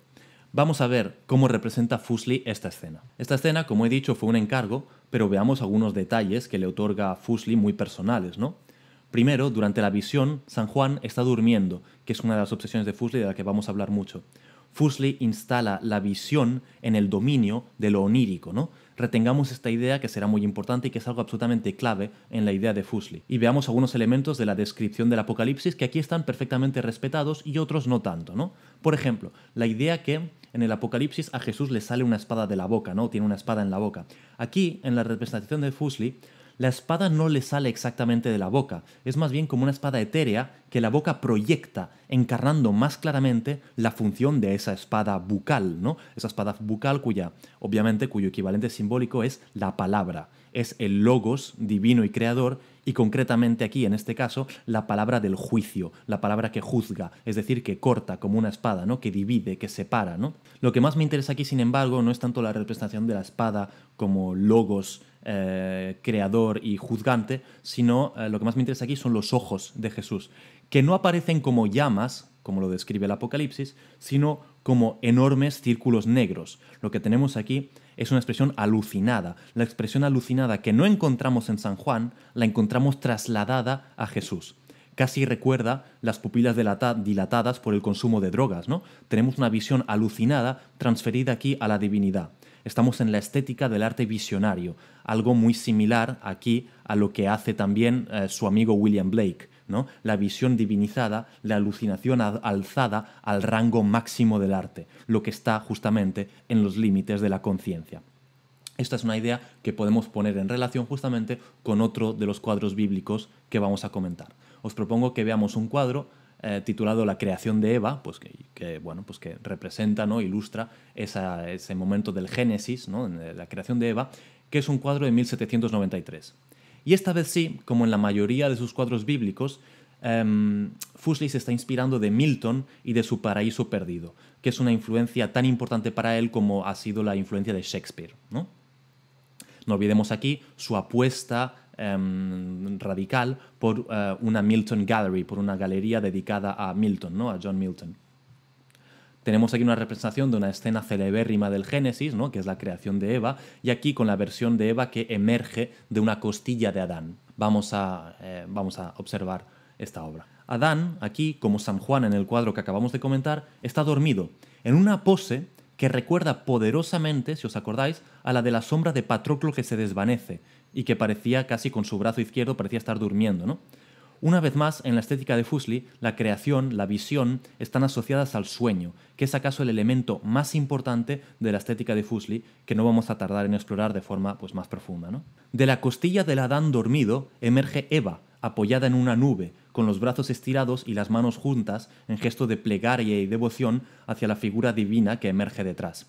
Vamos a ver cómo representa Fusli esta escena. Esta escena, como he dicho, fue un encargo, pero veamos algunos detalles que le otorga a Fuseli muy personales, ¿no? Primero, durante la visión, San Juan está durmiendo, que es una de las obsesiones de Fusli de la que vamos a hablar mucho. Fuseli instala la visión en el dominio de lo onírico, ¿no? retengamos esta idea que será muy importante y que es algo absolutamente clave en la idea de Fusli. Y veamos algunos elementos de la descripción del Apocalipsis que aquí están perfectamente respetados y otros no tanto, ¿no? Por ejemplo, la idea que en el Apocalipsis a Jesús le sale una espada de la boca, ¿no? Tiene una espada en la boca. Aquí, en la representación de Fusli, la espada no le sale exactamente de la boca, es más bien como una espada etérea que la boca proyecta, encarnando más claramente la función de esa espada bucal, ¿no? Esa espada bucal cuya, obviamente, cuyo equivalente simbólico es la palabra, es el logos divino y creador y concretamente aquí, en este caso, la palabra del juicio, la palabra que juzga, es decir, que corta como una espada, ¿no? que divide, que separa. ¿no? Lo que más me interesa aquí, sin embargo, no es tanto la representación de la espada como logos eh, creador y juzgante, sino eh, lo que más me interesa aquí son los ojos de Jesús, que no aparecen como llamas, como lo describe el Apocalipsis, sino como enormes círculos negros. Lo que tenemos aquí es una expresión alucinada. La expresión alucinada que no encontramos en San Juan, la encontramos trasladada a Jesús casi recuerda las pupilas dilatadas por el consumo de drogas, ¿no? Tenemos una visión alucinada transferida aquí a la divinidad estamos en la estética del arte visionario, algo muy similar aquí a lo que hace también eh, su amigo William Blake, la visión divinizada, la alucinación alzada al rango máximo del arte, lo que está justamente en los límites de la conciencia. Esta es una idea que podemos poner en relación justamente con otro de los cuadros bíblicos que vamos a comentar. Os propongo que veamos un cuadro eh, titulado La creación de Eva, pues que, bueno, pues que representa, ¿no? ilustra ese momento del Génesis, eh, la creación de Eva, que es un cuadro de 1793. Y esta vez sí, como en la mayoría de sus cuadros bíblicos, em, Fusli se está inspirando de Milton y de su Paraíso Perdido, que es una influencia tan importante para él como ha sido la influencia de Shakespeare. No, no olvidemos aquí su apuesta Em, radical por eh, una Milton Gallery, por una galería dedicada a Milton, ¿no? a John Milton. Tenemos aquí una representación de una escena celebérrima del Génesis, ¿no? que es la creación de Eva, y aquí con la versión de Eva que emerge de una costilla de Adán. Vamos a, eh, vamos a observar esta obra. Adán, aquí, como San Juan en el cuadro que acabamos de comentar, está dormido, en una pose que recuerda poderosamente, si os acordáis, a la de la sombra de Patroclo que se desvanece, y que parecía casi con su brazo izquierdo, parecía estar durmiendo. ¿no? Una vez más, en la estética de Fusli, la creación, la visión, están asociadas al sueño, que es acaso el elemento más importante de la estética de Fusli, que no vamos a tardar en explorar de forma pues, más profunda. ¿no? De la costilla del Adán dormido emerge Eva, apoyada en una nube, con los brazos estirados y las manos juntas, en gesto de plegaria y devoción hacia la figura divina que emerge detrás.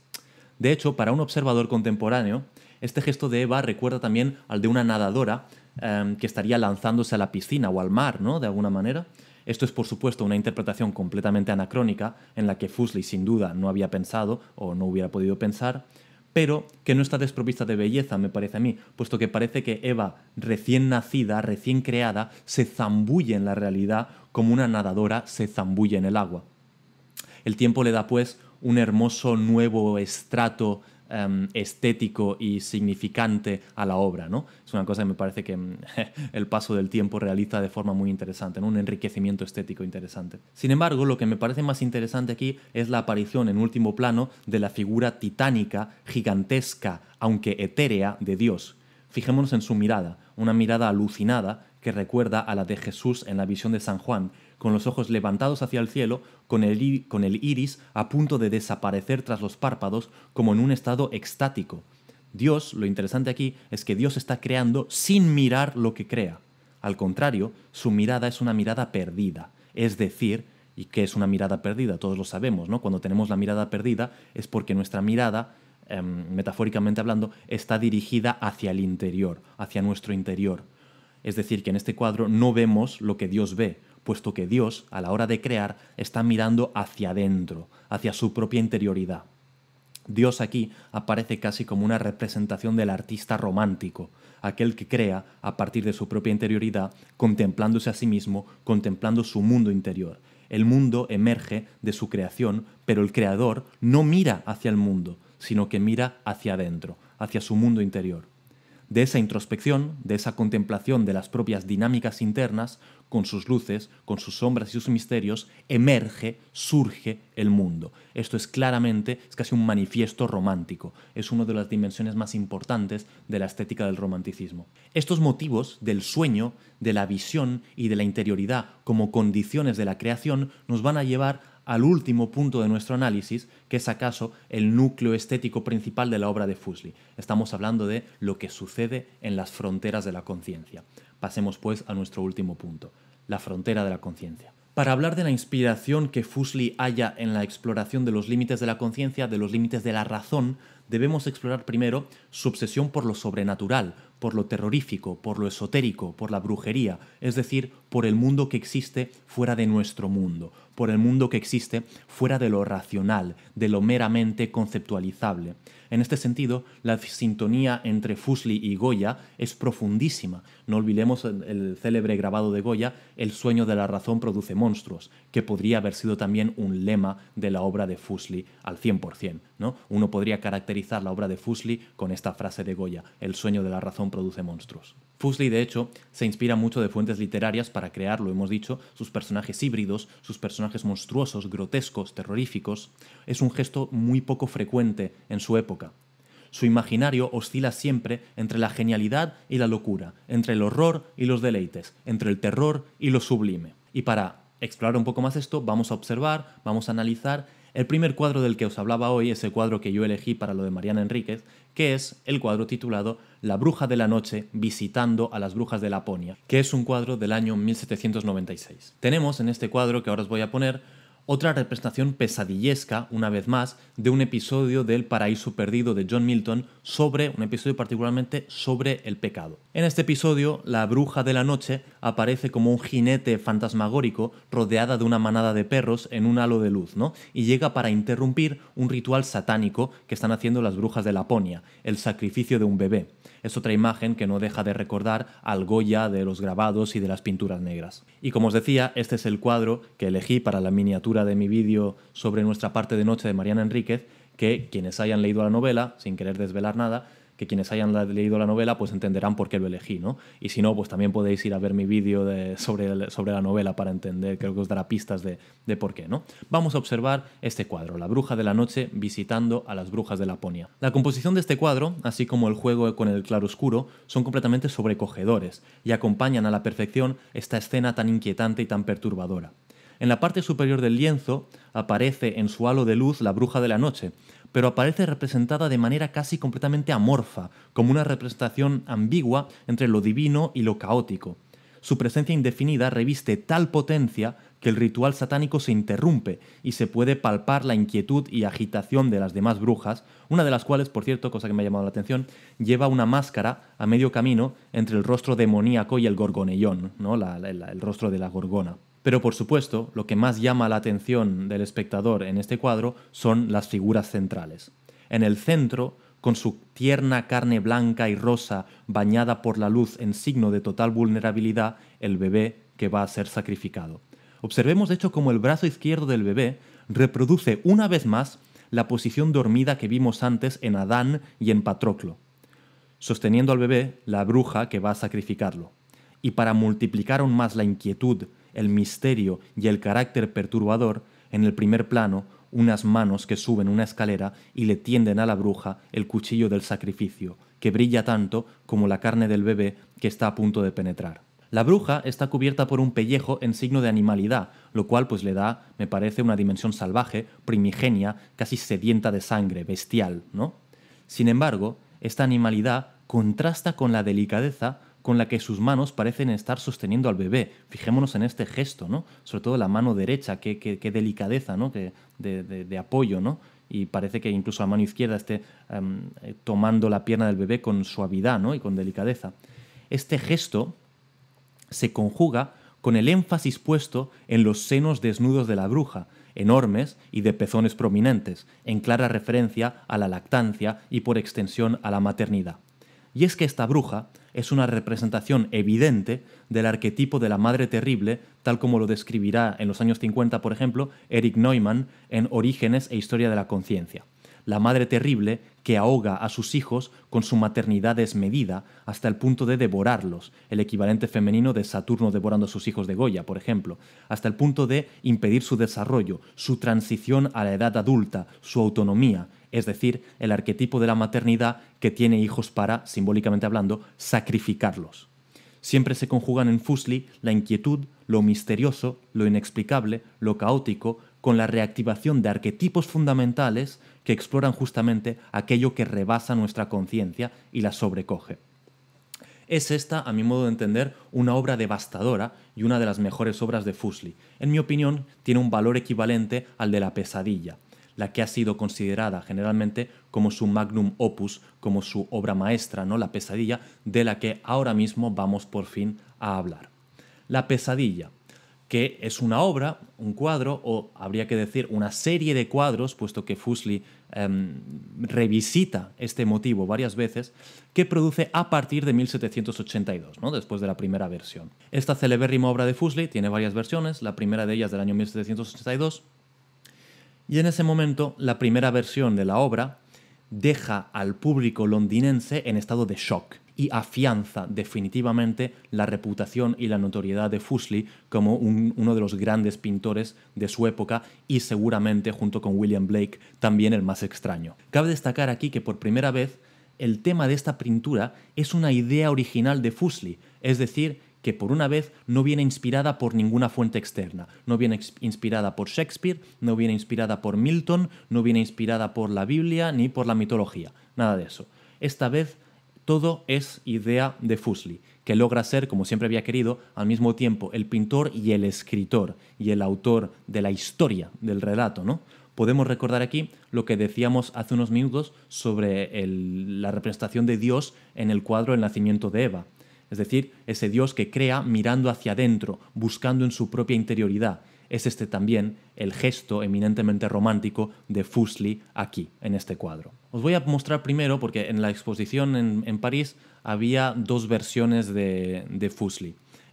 De hecho, para un observador contemporáneo, este gesto de Eva recuerda también al de una nadadora em, que estaría lanzándose a la piscina o al mar, ¿no? De alguna manera. Esto es, por supuesto, una interpretación completamente anacrónica en la que Fuseli sin duda no había pensado o no hubiera podido pensar, pero que no está desprovista de belleza, me parece a mí, puesto que parece que Eva, recién nacida, recién creada, se zambulle en la realidad como una nadadora se zambulle en el agua. El tiempo le da, pues, un hermoso nuevo estrato Em, estético y significante a la obra. ¿no? Es una cosa que me parece que mm, *laughs* el paso del tiempo realiza de forma muy interesante, un enriquecimiento estético interesante. Sin embargo, lo que me parece más interesante aquí es la aparición en último plano de la figura titánica, gigantesca, aunque etérea, de Dios. Fijémonos en su mirada, una mirada alucinada que recuerda a la de Jesús en la visión de San Juan, con los ojos levantados hacia el cielo, con el, iris a punto de desaparecer tras los párpados, como en un estado extático. Dios, lo interesante aquí, es que Dios está creando sin mirar lo que crea. Al contrario, su mirada es una mirada perdida, es decir, y qué es una mirada perdida, todos lo sabemos, ¿no? Cuando tenemos la mirada perdida es porque nuestra mirada, em, metafóricamente hablando, está dirigida hacia el interior, hacia nuestro interior. Es decir, que en este cuadro no vemos lo que Dios ve, puesto que Dios, a la hora de crear, está mirando hacia adentro, hacia su propia interioridad. Dios aquí aparece casi como una representación del artista romántico, aquel que crea a partir de su propia interioridad, contemplándose a sí mismo, contemplando su mundo interior. El mundo emerge de su creación, pero el creador no mira hacia el mundo, sino que mira hacia adentro, hacia su mundo interior de esa introspección, de esa contemplación de las propias dinámicas internas, con sus luces, con sus sombras y sus misterios, emerge, surge el mundo. Esto es claramente, es casi un manifiesto romántico, es una de las dimensiones más importantes de la estética del romanticismo. Estos motivos del sueño, de la visión y de la interioridad como condiciones de la creación nos van a llevar al último punto de nuestro análisis, que es acaso el núcleo estético principal de la obra de Fusli. Estamos hablando de lo que sucede en las fronteras de la conciencia. Pasemos pues a nuestro último punto, la frontera de la conciencia. Para hablar de la inspiración que Fusli haya en la exploración de los límites de la conciencia, de los límites de la razón, debemos explorar primero su obsesión por lo sobrenatural, por lo terrorífico, por lo esotérico, por la brujería, es decir, por el mundo que existe fuera de nuestro mundo, por el mundo que existe fuera de lo racional, de lo meramente conceptualizable. En este sentido, la sintonía entre Fusli y Goya es profundísima. No olvidemos el, célebre grabado de Goya, El sueño de la razón produce monstruos, que podría haber sido también un lema de la obra de Fusli al 100%. Uno podría caracterizar la obra de Fusli con esta frase de Goya, El sueño de la razón produce monstruos. Fuseli, de hecho, se inspira mucho de fuentes literarias para crear, lo hemos dicho, sus personajes híbridos, sus personajes monstruosos, grotescos, terroríficos. Es un gesto muy poco frecuente en su época. Su imaginario oscila siempre entre la genialidad y la locura, entre el horror y los deleites, entre el terror y lo sublime. Y para explorar un poco más esto, vamos a observar, vamos a analizar el primer cuadro del que os hablaba hoy es el cuadro que yo elegí para lo de Mariana Enríquez, que es el cuadro titulado La Bruja de la Noche visitando a las brujas de Laponia, que es un cuadro del año 1796. Tenemos en este cuadro que ahora os voy a poner otra representación pesadillesca, una vez más, de un episodio del Paraíso Perdido de John Milton sobre, un episodio particularmente sobre el pecado. En este episodio, la bruja de la noche aparece como un jinete fantasmagórico rodeada de una manada de perros en un halo de luz, ¿no? Y llega para interrumpir un ritual satánico que están haciendo las brujas de Laponia, el sacrificio de un bebé. Es otra imagen que no deja de recordar al Goya de los grabados y de las pinturas negras. Y como os decía, este es el cuadro que elegí para la miniatura de mi vídeo sobre nuestra parte de noche de Mariana Enríquez, que quienes hayan leído la novela, sin querer desvelar nada, que quienes hayan leído la novela pues entenderán por qué lo elegí, ¿no? Y si no, pues también podéis ir a ver mi vídeo sobre, sobre, la novela para entender, creo que os dará pistas de, por qué, ¿no? Vamos a observar este cuadro, La bruja de la noche visitando a las brujas de Laponia. La composición de este cuadro, así como el juego con el claroscuro, son completamente sobrecogedores y acompañan a la perfección esta escena tan inquietante y tan perturbadora. En la parte superior del lienzo aparece en su halo de luz la bruja de la noche, pero aparece representada de manera casi completamente amorfa, como una representación ambigua entre lo divino y lo caótico. Su presencia indefinida reviste tal potencia que el ritual satánico se interrumpe y se puede palpar la inquietud y agitación de las demás brujas, una de las cuales, por cierto, cosa que me ha llamado la atención, lleva una máscara a medio camino entre el rostro demoníaco y el gorgonellón, el rostro de la gorgona. Pero por supuesto, lo que más llama la atención del espectador en este cuadro son las figuras centrales. En el centro, con su tierna carne blanca y rosa bañada por la luz en signo de total vulnerabilidad, el bebé que va a ser sacrificado. Observemos de hecho cómo el brazo izquierdo del bebé reproduce una vez más la posición dormida que vimos antes en Adán y en Patroclo, sosteniendo al bebé la bruja que va a sacrificarlo. Y para multiplicar aún más la inquietud el misterio y el carácter perturbador, en el primer plano, unas manos que suben una escalera y le tienden a la bruja el cuchillo del sacrificio, que brilla tanto como la carne del bebé que está a punto de penetrar. La bruja está cubierta por un pellejo en signo de animalidad, lo cual pues le da, me parece, una dimensión salvaje, primigenia, casi sedienta de sangre, bestial, ¿no? Sin embargo, esta animalidad contrasta con la delicadeza con la que sus manos parecen estar sosteniendo al bebé. Fijémonos en este gesto, ¿no? Sobre todo la mano derecha, qué, delicadeza, ¿no? de, apoyo, ¿no? Y parece que incluso la mano izquierda esté em, eh, tomando la pierna del bebé con suavidad, ¿no? Y con delicadeza. Este gesto se conjuga con el énfasis puesto en los senos desnudos de la bruja, enormes y de pezones prominentes, en clara referencia a la lactancia y por extensión a la maternidad. Y es que esta bruja es una representación evidente del arquetipo de la madre terrible, tal como lo describirá en los años 50, por ejemplo, Eric Neumann en Orígenes e Historia de la Conciencia. La madre terrible que ahoga a sus hijos con su maternidad desmedida hasta el punto de devorarlos, el equivalente femenino de Saturno devorando a sus hijos de Goya, por ejemplo, hasta el punto de impedir su desarrollo, su transición a la edad adulta, su autonomía, es decir, el arquetipo de la maternidad que tiene hijos para, simbólicamente hablando, sacrificarlos. Siempre se conjugan en Fusli la inquietud, lo misterioso, lo inexplicable, lo caótico, con la reactivación de arquetipos fundamentales que exploran justamente aquello que rebasa nuestra conciencia y la sobrecoge. Es esta, a mi modo de entender, una obra devastadora y una de las mejores obras de Fusli. En mi opinión, tiene un valor equivalente al de la pesadilla la que ha sido considerada generalmente como su magnum opus, como su obra maestra, ¿no? La pesadilla, de la que ahora mismo vamos por fin a hablar. La pesadilla, que es una obra, un cuadro, o habría que decir una serie de cuadros, puesto que Fuseli em, revisita este motivo varias veces, que produce a partir de 1782, ¿no? después de la primera versión. Esta celebérrima obra de Fuseli tiene varias versiones, la primera de ellas del año 1782, y en ese momento, la primera versión de la obra deja al público londinense en estado de shock y afianza definitivamente la reputación y la notoriedad de Fuseli como uno de los grandes pintores de su época y seguramente junto con William Blake también el más extraño. Cabe destacar aquí que por primera vez el tema de esta pintura es una idea original de Fuseli, es decir, que por una vez no viene inspirada por ninguna fuente externa. No viene inspirada por Shakespeare, no viene inspirada por Milton, no viene inspirada por la Biblia ni por la mitología. Nada de eso. Esta vez todo es idea de Fuseli, que logra ser, como siempre había querido, al mismo tiempo el pintor y el escritor y el autor de la historia, del relato, ¿no? podemos recordar aquí lo que decíamos hace unos minutos sobre la representación de Dios en el cuadro El nacimiento de Eva. Es decir, ese Dios que crea mirando hacia adentro, buscando en su propia interioridad. Es este también el gesto eminentemente romántico de Fuseli aquí, en este cuadro. Os voy a mostrar primero, porque en la exposición en, París había dos versiones de, de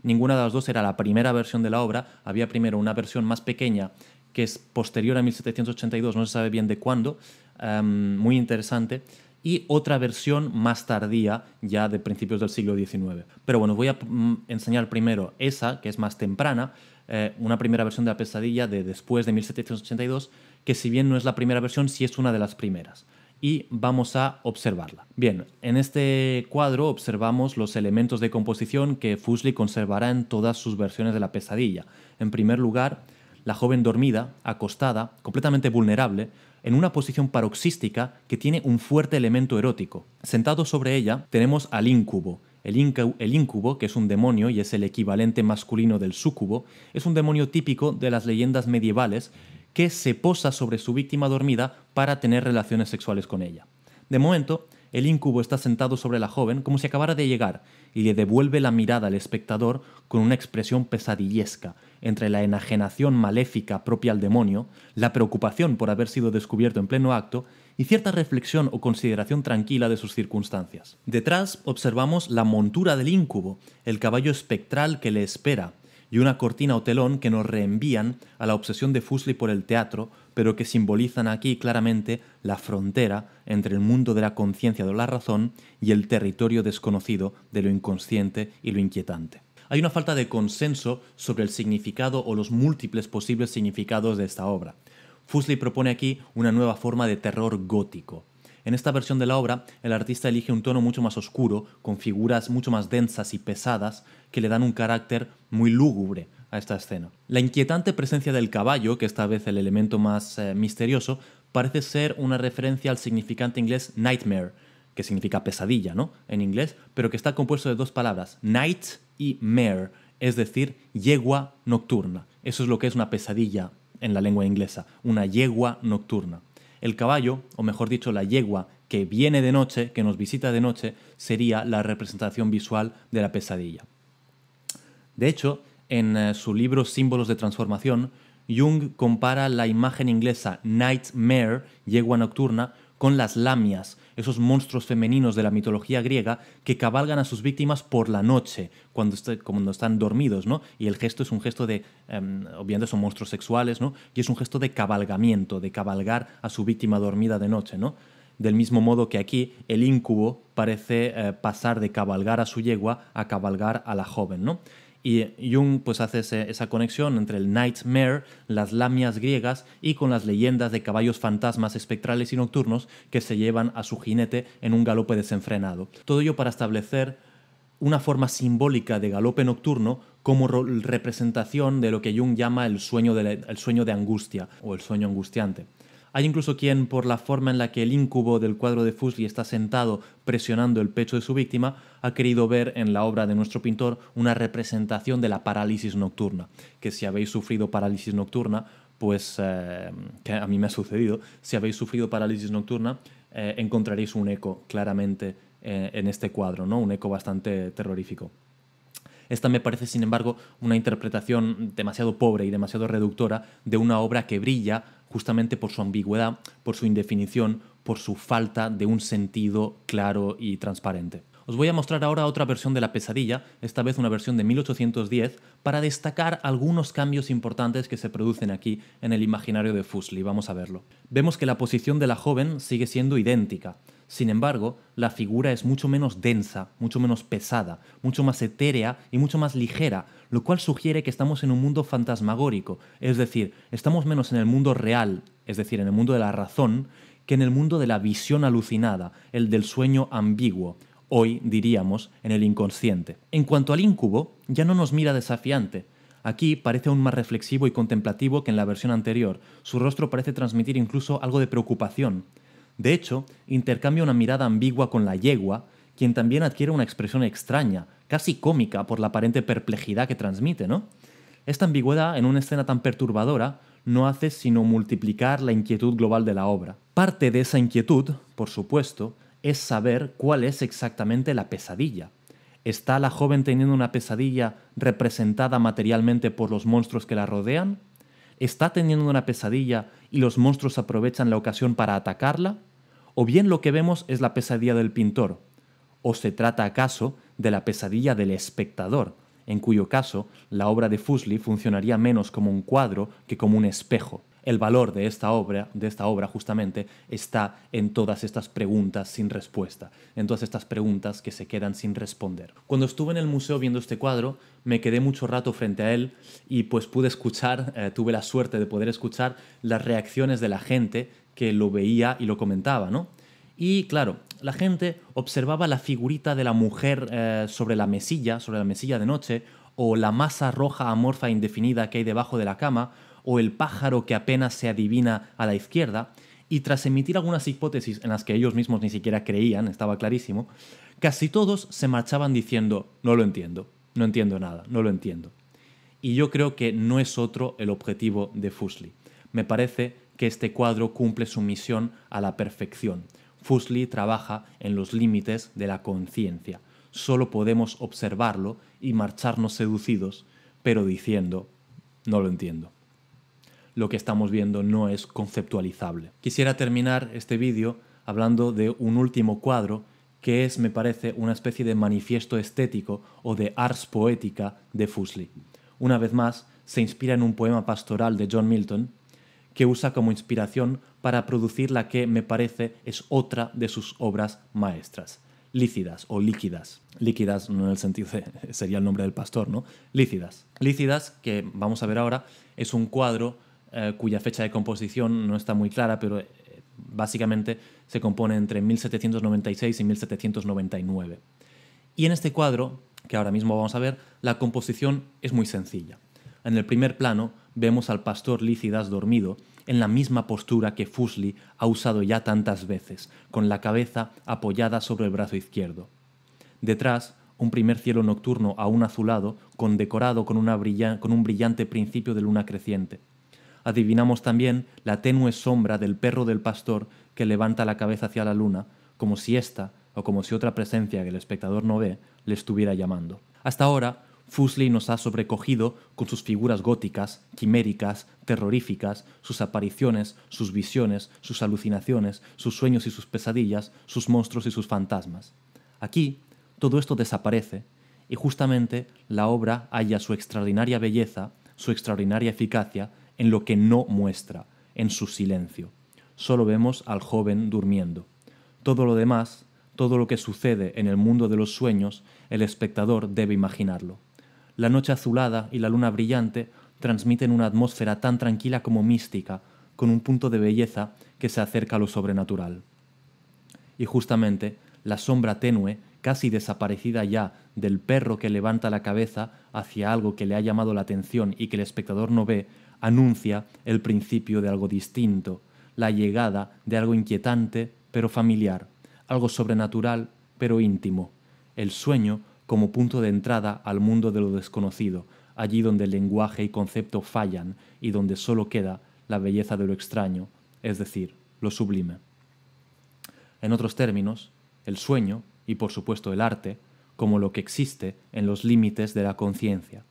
Ninguna de las dos era la primera versión de la obra, había primero una versión más pequeña que es posterior a 1782, no se sabe bien de cuándo, em, muy interesante, y otra versión más tardía, ya de principios del siglo XIX. Pero bueno, voy a mm, enseñar primero esa, que es más temprana, eh, una primera versión de la pesadilla de después de 1782, que si bien no es la primera versión, sí es una de las primeras. Y vamos a observarla. Bien, en este cuadro observamos los elementos de composición que Fuseli conservará en todas sus versiones de la pesadilla. En primer lugar, la joven dormida, acostada, completamente vulnerable, en una posición paroxística que tiene un fuerte elemento erótico. Sentado sobre ella tenemos al incubo. El, incu el, incubo, que es un demonio y es el equivalente masculino del súcubo, es un demonio típico de las leyendas medievales que se posa sobre su víctima dormida para tener relaciones sexuales con ella. De momento, el incubo está sentado sobre la joven como si acabara de llegar y le devuelve la mirada al espectador con una expresión pesadillesca entre la enajenación maléfica propia al demonio, la preocupación por haber sido descubierto en pleno acto y cierta reflexión o consideración tranquila de sus circunstancias. Detrás observamos la montura del incubo, el caballo espectral que le espera, y una cortina o telón que nos reenvían a la obsesión de Fuseli por el teatro, pero que simbolizan aquí claramente la frontera entre el mundo de la conciencia de la razón y el territorio desconocido de lo inconsciente y lo inquietante. Hay una falta de consenso sobre el significado o los múltiples posibles significados de esta obra. Fuseli propone aquí una nueva forma de terror gótico, en esta versión de la obra, el artista elige un tono mucho más oscuro, con figuras mucho más densas y pesadas, que le dan un carácter muy lúgubre a esta escena. La inquietante presencia del caballo, que esta vez el elemento más eh, misterioso, parece ser una referencia al significante inglés nightmare, que significa pesadilla, ¿no? En inglés, pero que está compuesto de dos palabras, night y mare, es decir, yegua nocturna. Eso es lo que es una pesadilla en la lengua inglesa, una yegua nocturna. El caballo, o mejor dicho, la yegua que viene de noche, que nos visita de noche, sería la representación visual de la pesadilla. De hecho, en eh, su libro Símbolos de Transformación, Jung compara la imagen inglesa Nightmare, yegua nocturna, con las lamias, esos monstruos femeninos de la mitología griega que cabalgan a sus víctimas por la noche, cuando, están dormidos, ¿no? Y el gesto es un gesto de, em, obviamente son monstruos sexuales, ¿no? Y es un gesto de cabalgamiento, de cabalgar a su víctima dormida de noche, ¿no? Del mismo modo que aquí el incubo parece eh, pasar de cabalgar a su yegua a cabalgar a la joven, ¿no? Y Jung pues hace esa conexión entre el nightmare, las lamias griegas y con las leyendas de caballos fantasmas espectrales y nocturnos que se llevan a su jinete en un galope desenfrenado. Todo ello para establecer una forma simbólica de galope nocturno como representación de lo que Jung llama el sueño el sueño de angustia o el sueño angustiante. Hay incluso quien, por la forma en la que el incubo del cuadro de Fusli está sentado presionando el pecho de su víctima, ha querido ver en la obra de nuestro pintor una representación de la parálisis nocturna, que si habéis sufrido parálisis nocturna, pues eh, que a mí me ha sucedido, si habéis sufrido parálisis nocturna, eh, encontraréis un eco claramente eh, en este cuadro, ¿no? un eco bastante terrorífico. Esta me parece, sin embargo, una interpretación demasiado pobre y demasiado reductora de una obra que brilla justamente por su ambigüedad, por su indefinición, por su falta de un sentido claro y transparente. Os voy a mostrar ahora otra versión de la pesadilla, esta vez una versión de 1810, para destacar algunos cambios importantes que se producen aquí en el imaginario de Fusli. Vamos a verlo. Vemos que la posición de la joven sigue siendo idéntica. Sin embargo, la figura es mucho menos densa, mucho menos pesada, mucho más etérea y mucho más ligera, lo cual sugiere que estamos en un mundo fantasmagórico, es decir, estamos menos en el mundo real, es decir, en el mundo de la razón, que en el mundo de la visión alucinada, el del sueño ambiguo, hoy diríamos en el inconsciente. En cuanto al incubo, ya no nos mira desafiante. Aquí parece aún más reflexivo y contemplativo que en la versión anterior. Su rostro parece transmitir incluso algo de preocupación. De hecho, intercambia una mirada ambigua con la yegua, quien también adquiere una expresión extraña, casi cómica por la aparente perplejidad que transmite, ¿no? Esta ambigüedad en una escena tan perturbadora no hace sino multiplicar la inquietud global de la obra. Parte de esa inquietud, por supuesto, es saber cuál es exactamente la pesadilla. ¿Está la joven teniendo una pesadilla representada materialmente por los monstruos que la rodean? ¿Está teniendo una pesadilla y los monstruos aprovechan la ocasión para atacarla? o bien lo que vemos es la pesadilla del pintor, o se trata acaso de la pesadilla del espectador, en cuyo caso la obra de Fusli funcionaría menos como un cuadro que como un espejo el valor de esta obra, de esta obra justamente, está en todas estas preguntas sin respuesta, en todas estas preguntas que se quedan sin responder. Cuando estuve en el museo viendo este cuadro, me quedé mucho rato frente a él y pues pude escuchar, eh, tuve la suerte de poder escuchar las reacciones de la gente que lo veía y lo comentaba, ¿no? Y claro, la gente observaba la figurita de la mujer eh, sobre la mesilla, sobre la mesilla de noche, o la masa roja amorfa indefinida que hay debajo de la cama, o el pájaro que apenas se adivina a la izquierda, y tras emitir algunas hipótesis en las que ellos mismos ni siquiera creían, estaba clarísimo, casi todos se marchaban diciendo, no lo entiendo, no entiendo nada, no lo entiendo. Y yo creo que no es otro el objetivo de Fusli. Me parece que este cuadro cumple su misión a la perfección. Fusli trabaja en los límites de la conciencia. Solo podemos observarlo y marcharnos seducidos, pero diciendo, no lo entiendo lo que estamos viendo no es conceptualizable. Quisiera terminar este vídeo hablando de un último cuadro que es, me parece, una especie de manifiesto estético o de ars poética de Fuseli. Una vez más, se inspira en un poema pastoral de John Milton, que usa como inspiración para producir la que, me parece, es otra de sus obras maestras, lícidas o líquidas. Líquidas no en el sentido *laughs* sería el nombre del pastor, ¿no? Lícidas. Lícidas, que vamos a ver ahora, es un cuadro eh, cuya fecha de composición no está muy clara, pero eh, básicamente se compone entre 1796 y 1799. Y en este cuadro, que ahora mismo vamos a ver, la composición es muy sencilla. En el primer plano vemos al pastor Lícidas dormido en la misma postura que Fusli ha usado ya tantas veces, con la cabeza apoyada sobre el brazo izquierdo. Detrás, un primer cielo nocturno aún azulado, condecorado con, una con un brillante principio de luna creciente adivinamos también la tenue sombra del perro del pastor que levanta la cabeza hacia la luna, como si ésta, o como si otra presencia que el espectador no ve, le estuviera llamando. Hasta ahora, Fusli nos ha sobrecogido con sus figuras góticas, quiméricas, terroríficas, sus apariciones, sus visiones, sus alucinaciones, sus sueños y sus pesadillas, sus monstruos y sus fantasmas. Aquí, todo esto desaparece, y justamente la obra halla su extraordinaria belleza, su extraordinaria eficacia, en lo que no muestra, en su silencio. Solo vemos al joven durmiendo. Todo lo demás, todo lo que sucede en el mundo de los sueños, el espectador debe imaginarlo. La noche azulada y la luna brillante transmiten una atmósfera tan tranquila como mística, con un punto de belleza que se acerca a lo sobrenatural. Y justamente, la sombra tenue, casi desaparecida ya, del perro que levanta la cabeza hacia algo que le ha llamado la atención y que el espectador no ve, anuncia el principio de algo distinto, la llegada de algo inquietante pero familiar, algo sobrenatural pero íntimo, el sueño como punto de entrada al mundo de lo desconocido, allí donde el lenguaje y concepto fallan y donde solo queda la belleza de lo extraño, es decir, lo sublime. En otros términos, el sueño, y por supuesto el arte, como lo que existe en los límites de la conciencia,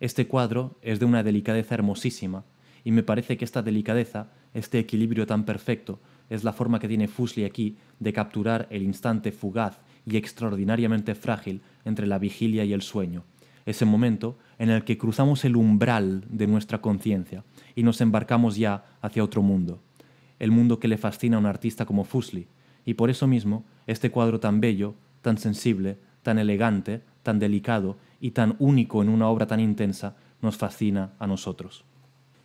este cuadro es de una delicadeza hermosísima, y me parece que esta delicadeza, este equilibrio tan perfecto, es la forma que tiene Fusli aquí de capturar el instante fugaz y extraordinariamente frágil entre la vigilia y el sueño, ese momento en el que cruzamos el umbral de nuestra conciencia y nos embarcamos ya hacia otro mundo, el mundo que le fascina a un artista como Fusli. y por eso mismo este cuadro tan bello, tan sensible, tan elegante, tan delicado y tan único en una obra tan intensa nos fascina a nosotros.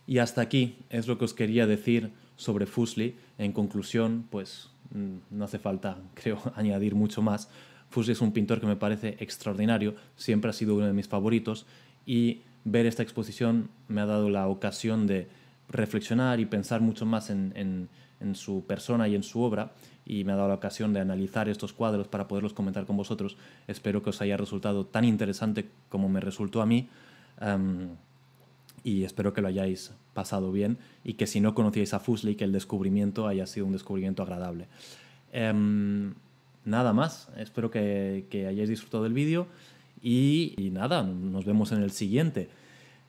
Y hasta aquí es lo que os quería decir sobre Fusli. En conclusión, pues mm, no hace falta, *laughs* creo, añadir mucho más. Fusli es un pintor que me parece extraordinario, siempre ha sido uno de mis favoritos y ver esta exposición me ha dado la ocasión de reflexionar y pensar mucho más en en su persona y en su obra y me ha dado la ocasión de analizar estos cuadros para poderlos comentar con vosotros. Espero que os haya resultado tan interesante como me resultó a mí em, y espero que lo hayáis pasado bien y que si no conocíais a Fusli que el descubrimiento haya sido un descubrimiento agradable. Em, nada más, espero que, hayáis disfrutado del vídeo y nada, nos vemos en el siguiente.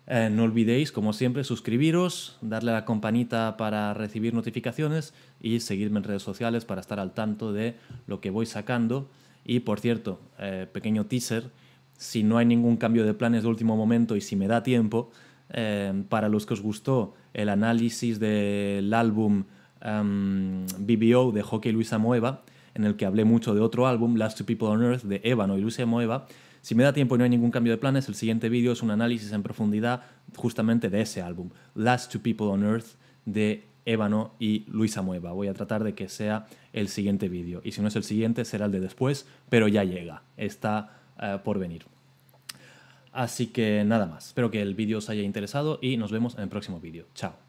Eh, no olvidéis, como siempre, suscribiros, darle a la campanita para recibir notificaciones y seguirme en redes sociales para estar al tanto de lo que voy sacando. Y por cierto, eh, pequeño teaser, si no hay ningún cambio de planes de último momento y si me da tiempo, eh, para los que os gustó el análisis del álbum em, BBO de Hockey Luisa Moeva, en el que hablé mucho de otro álbum, Last Two People on Earth, de Ébano y Luisa Moeva, si me da tiempo y no hay ningún cambio de planes, el siguiente vídeo es un análisis en profundidad justamente de ese álbum, Last Two People on Earth, de Ébano y Luisa Mueva. Voy a tratar de que sea el siguiente vídeo. Y si no es el siguiente, será el de después, pero ya llega, está eh, por venir. Así que nada más, espero que el vídeo os haya interesado y nos vemos en el próximo vídeo. Chao.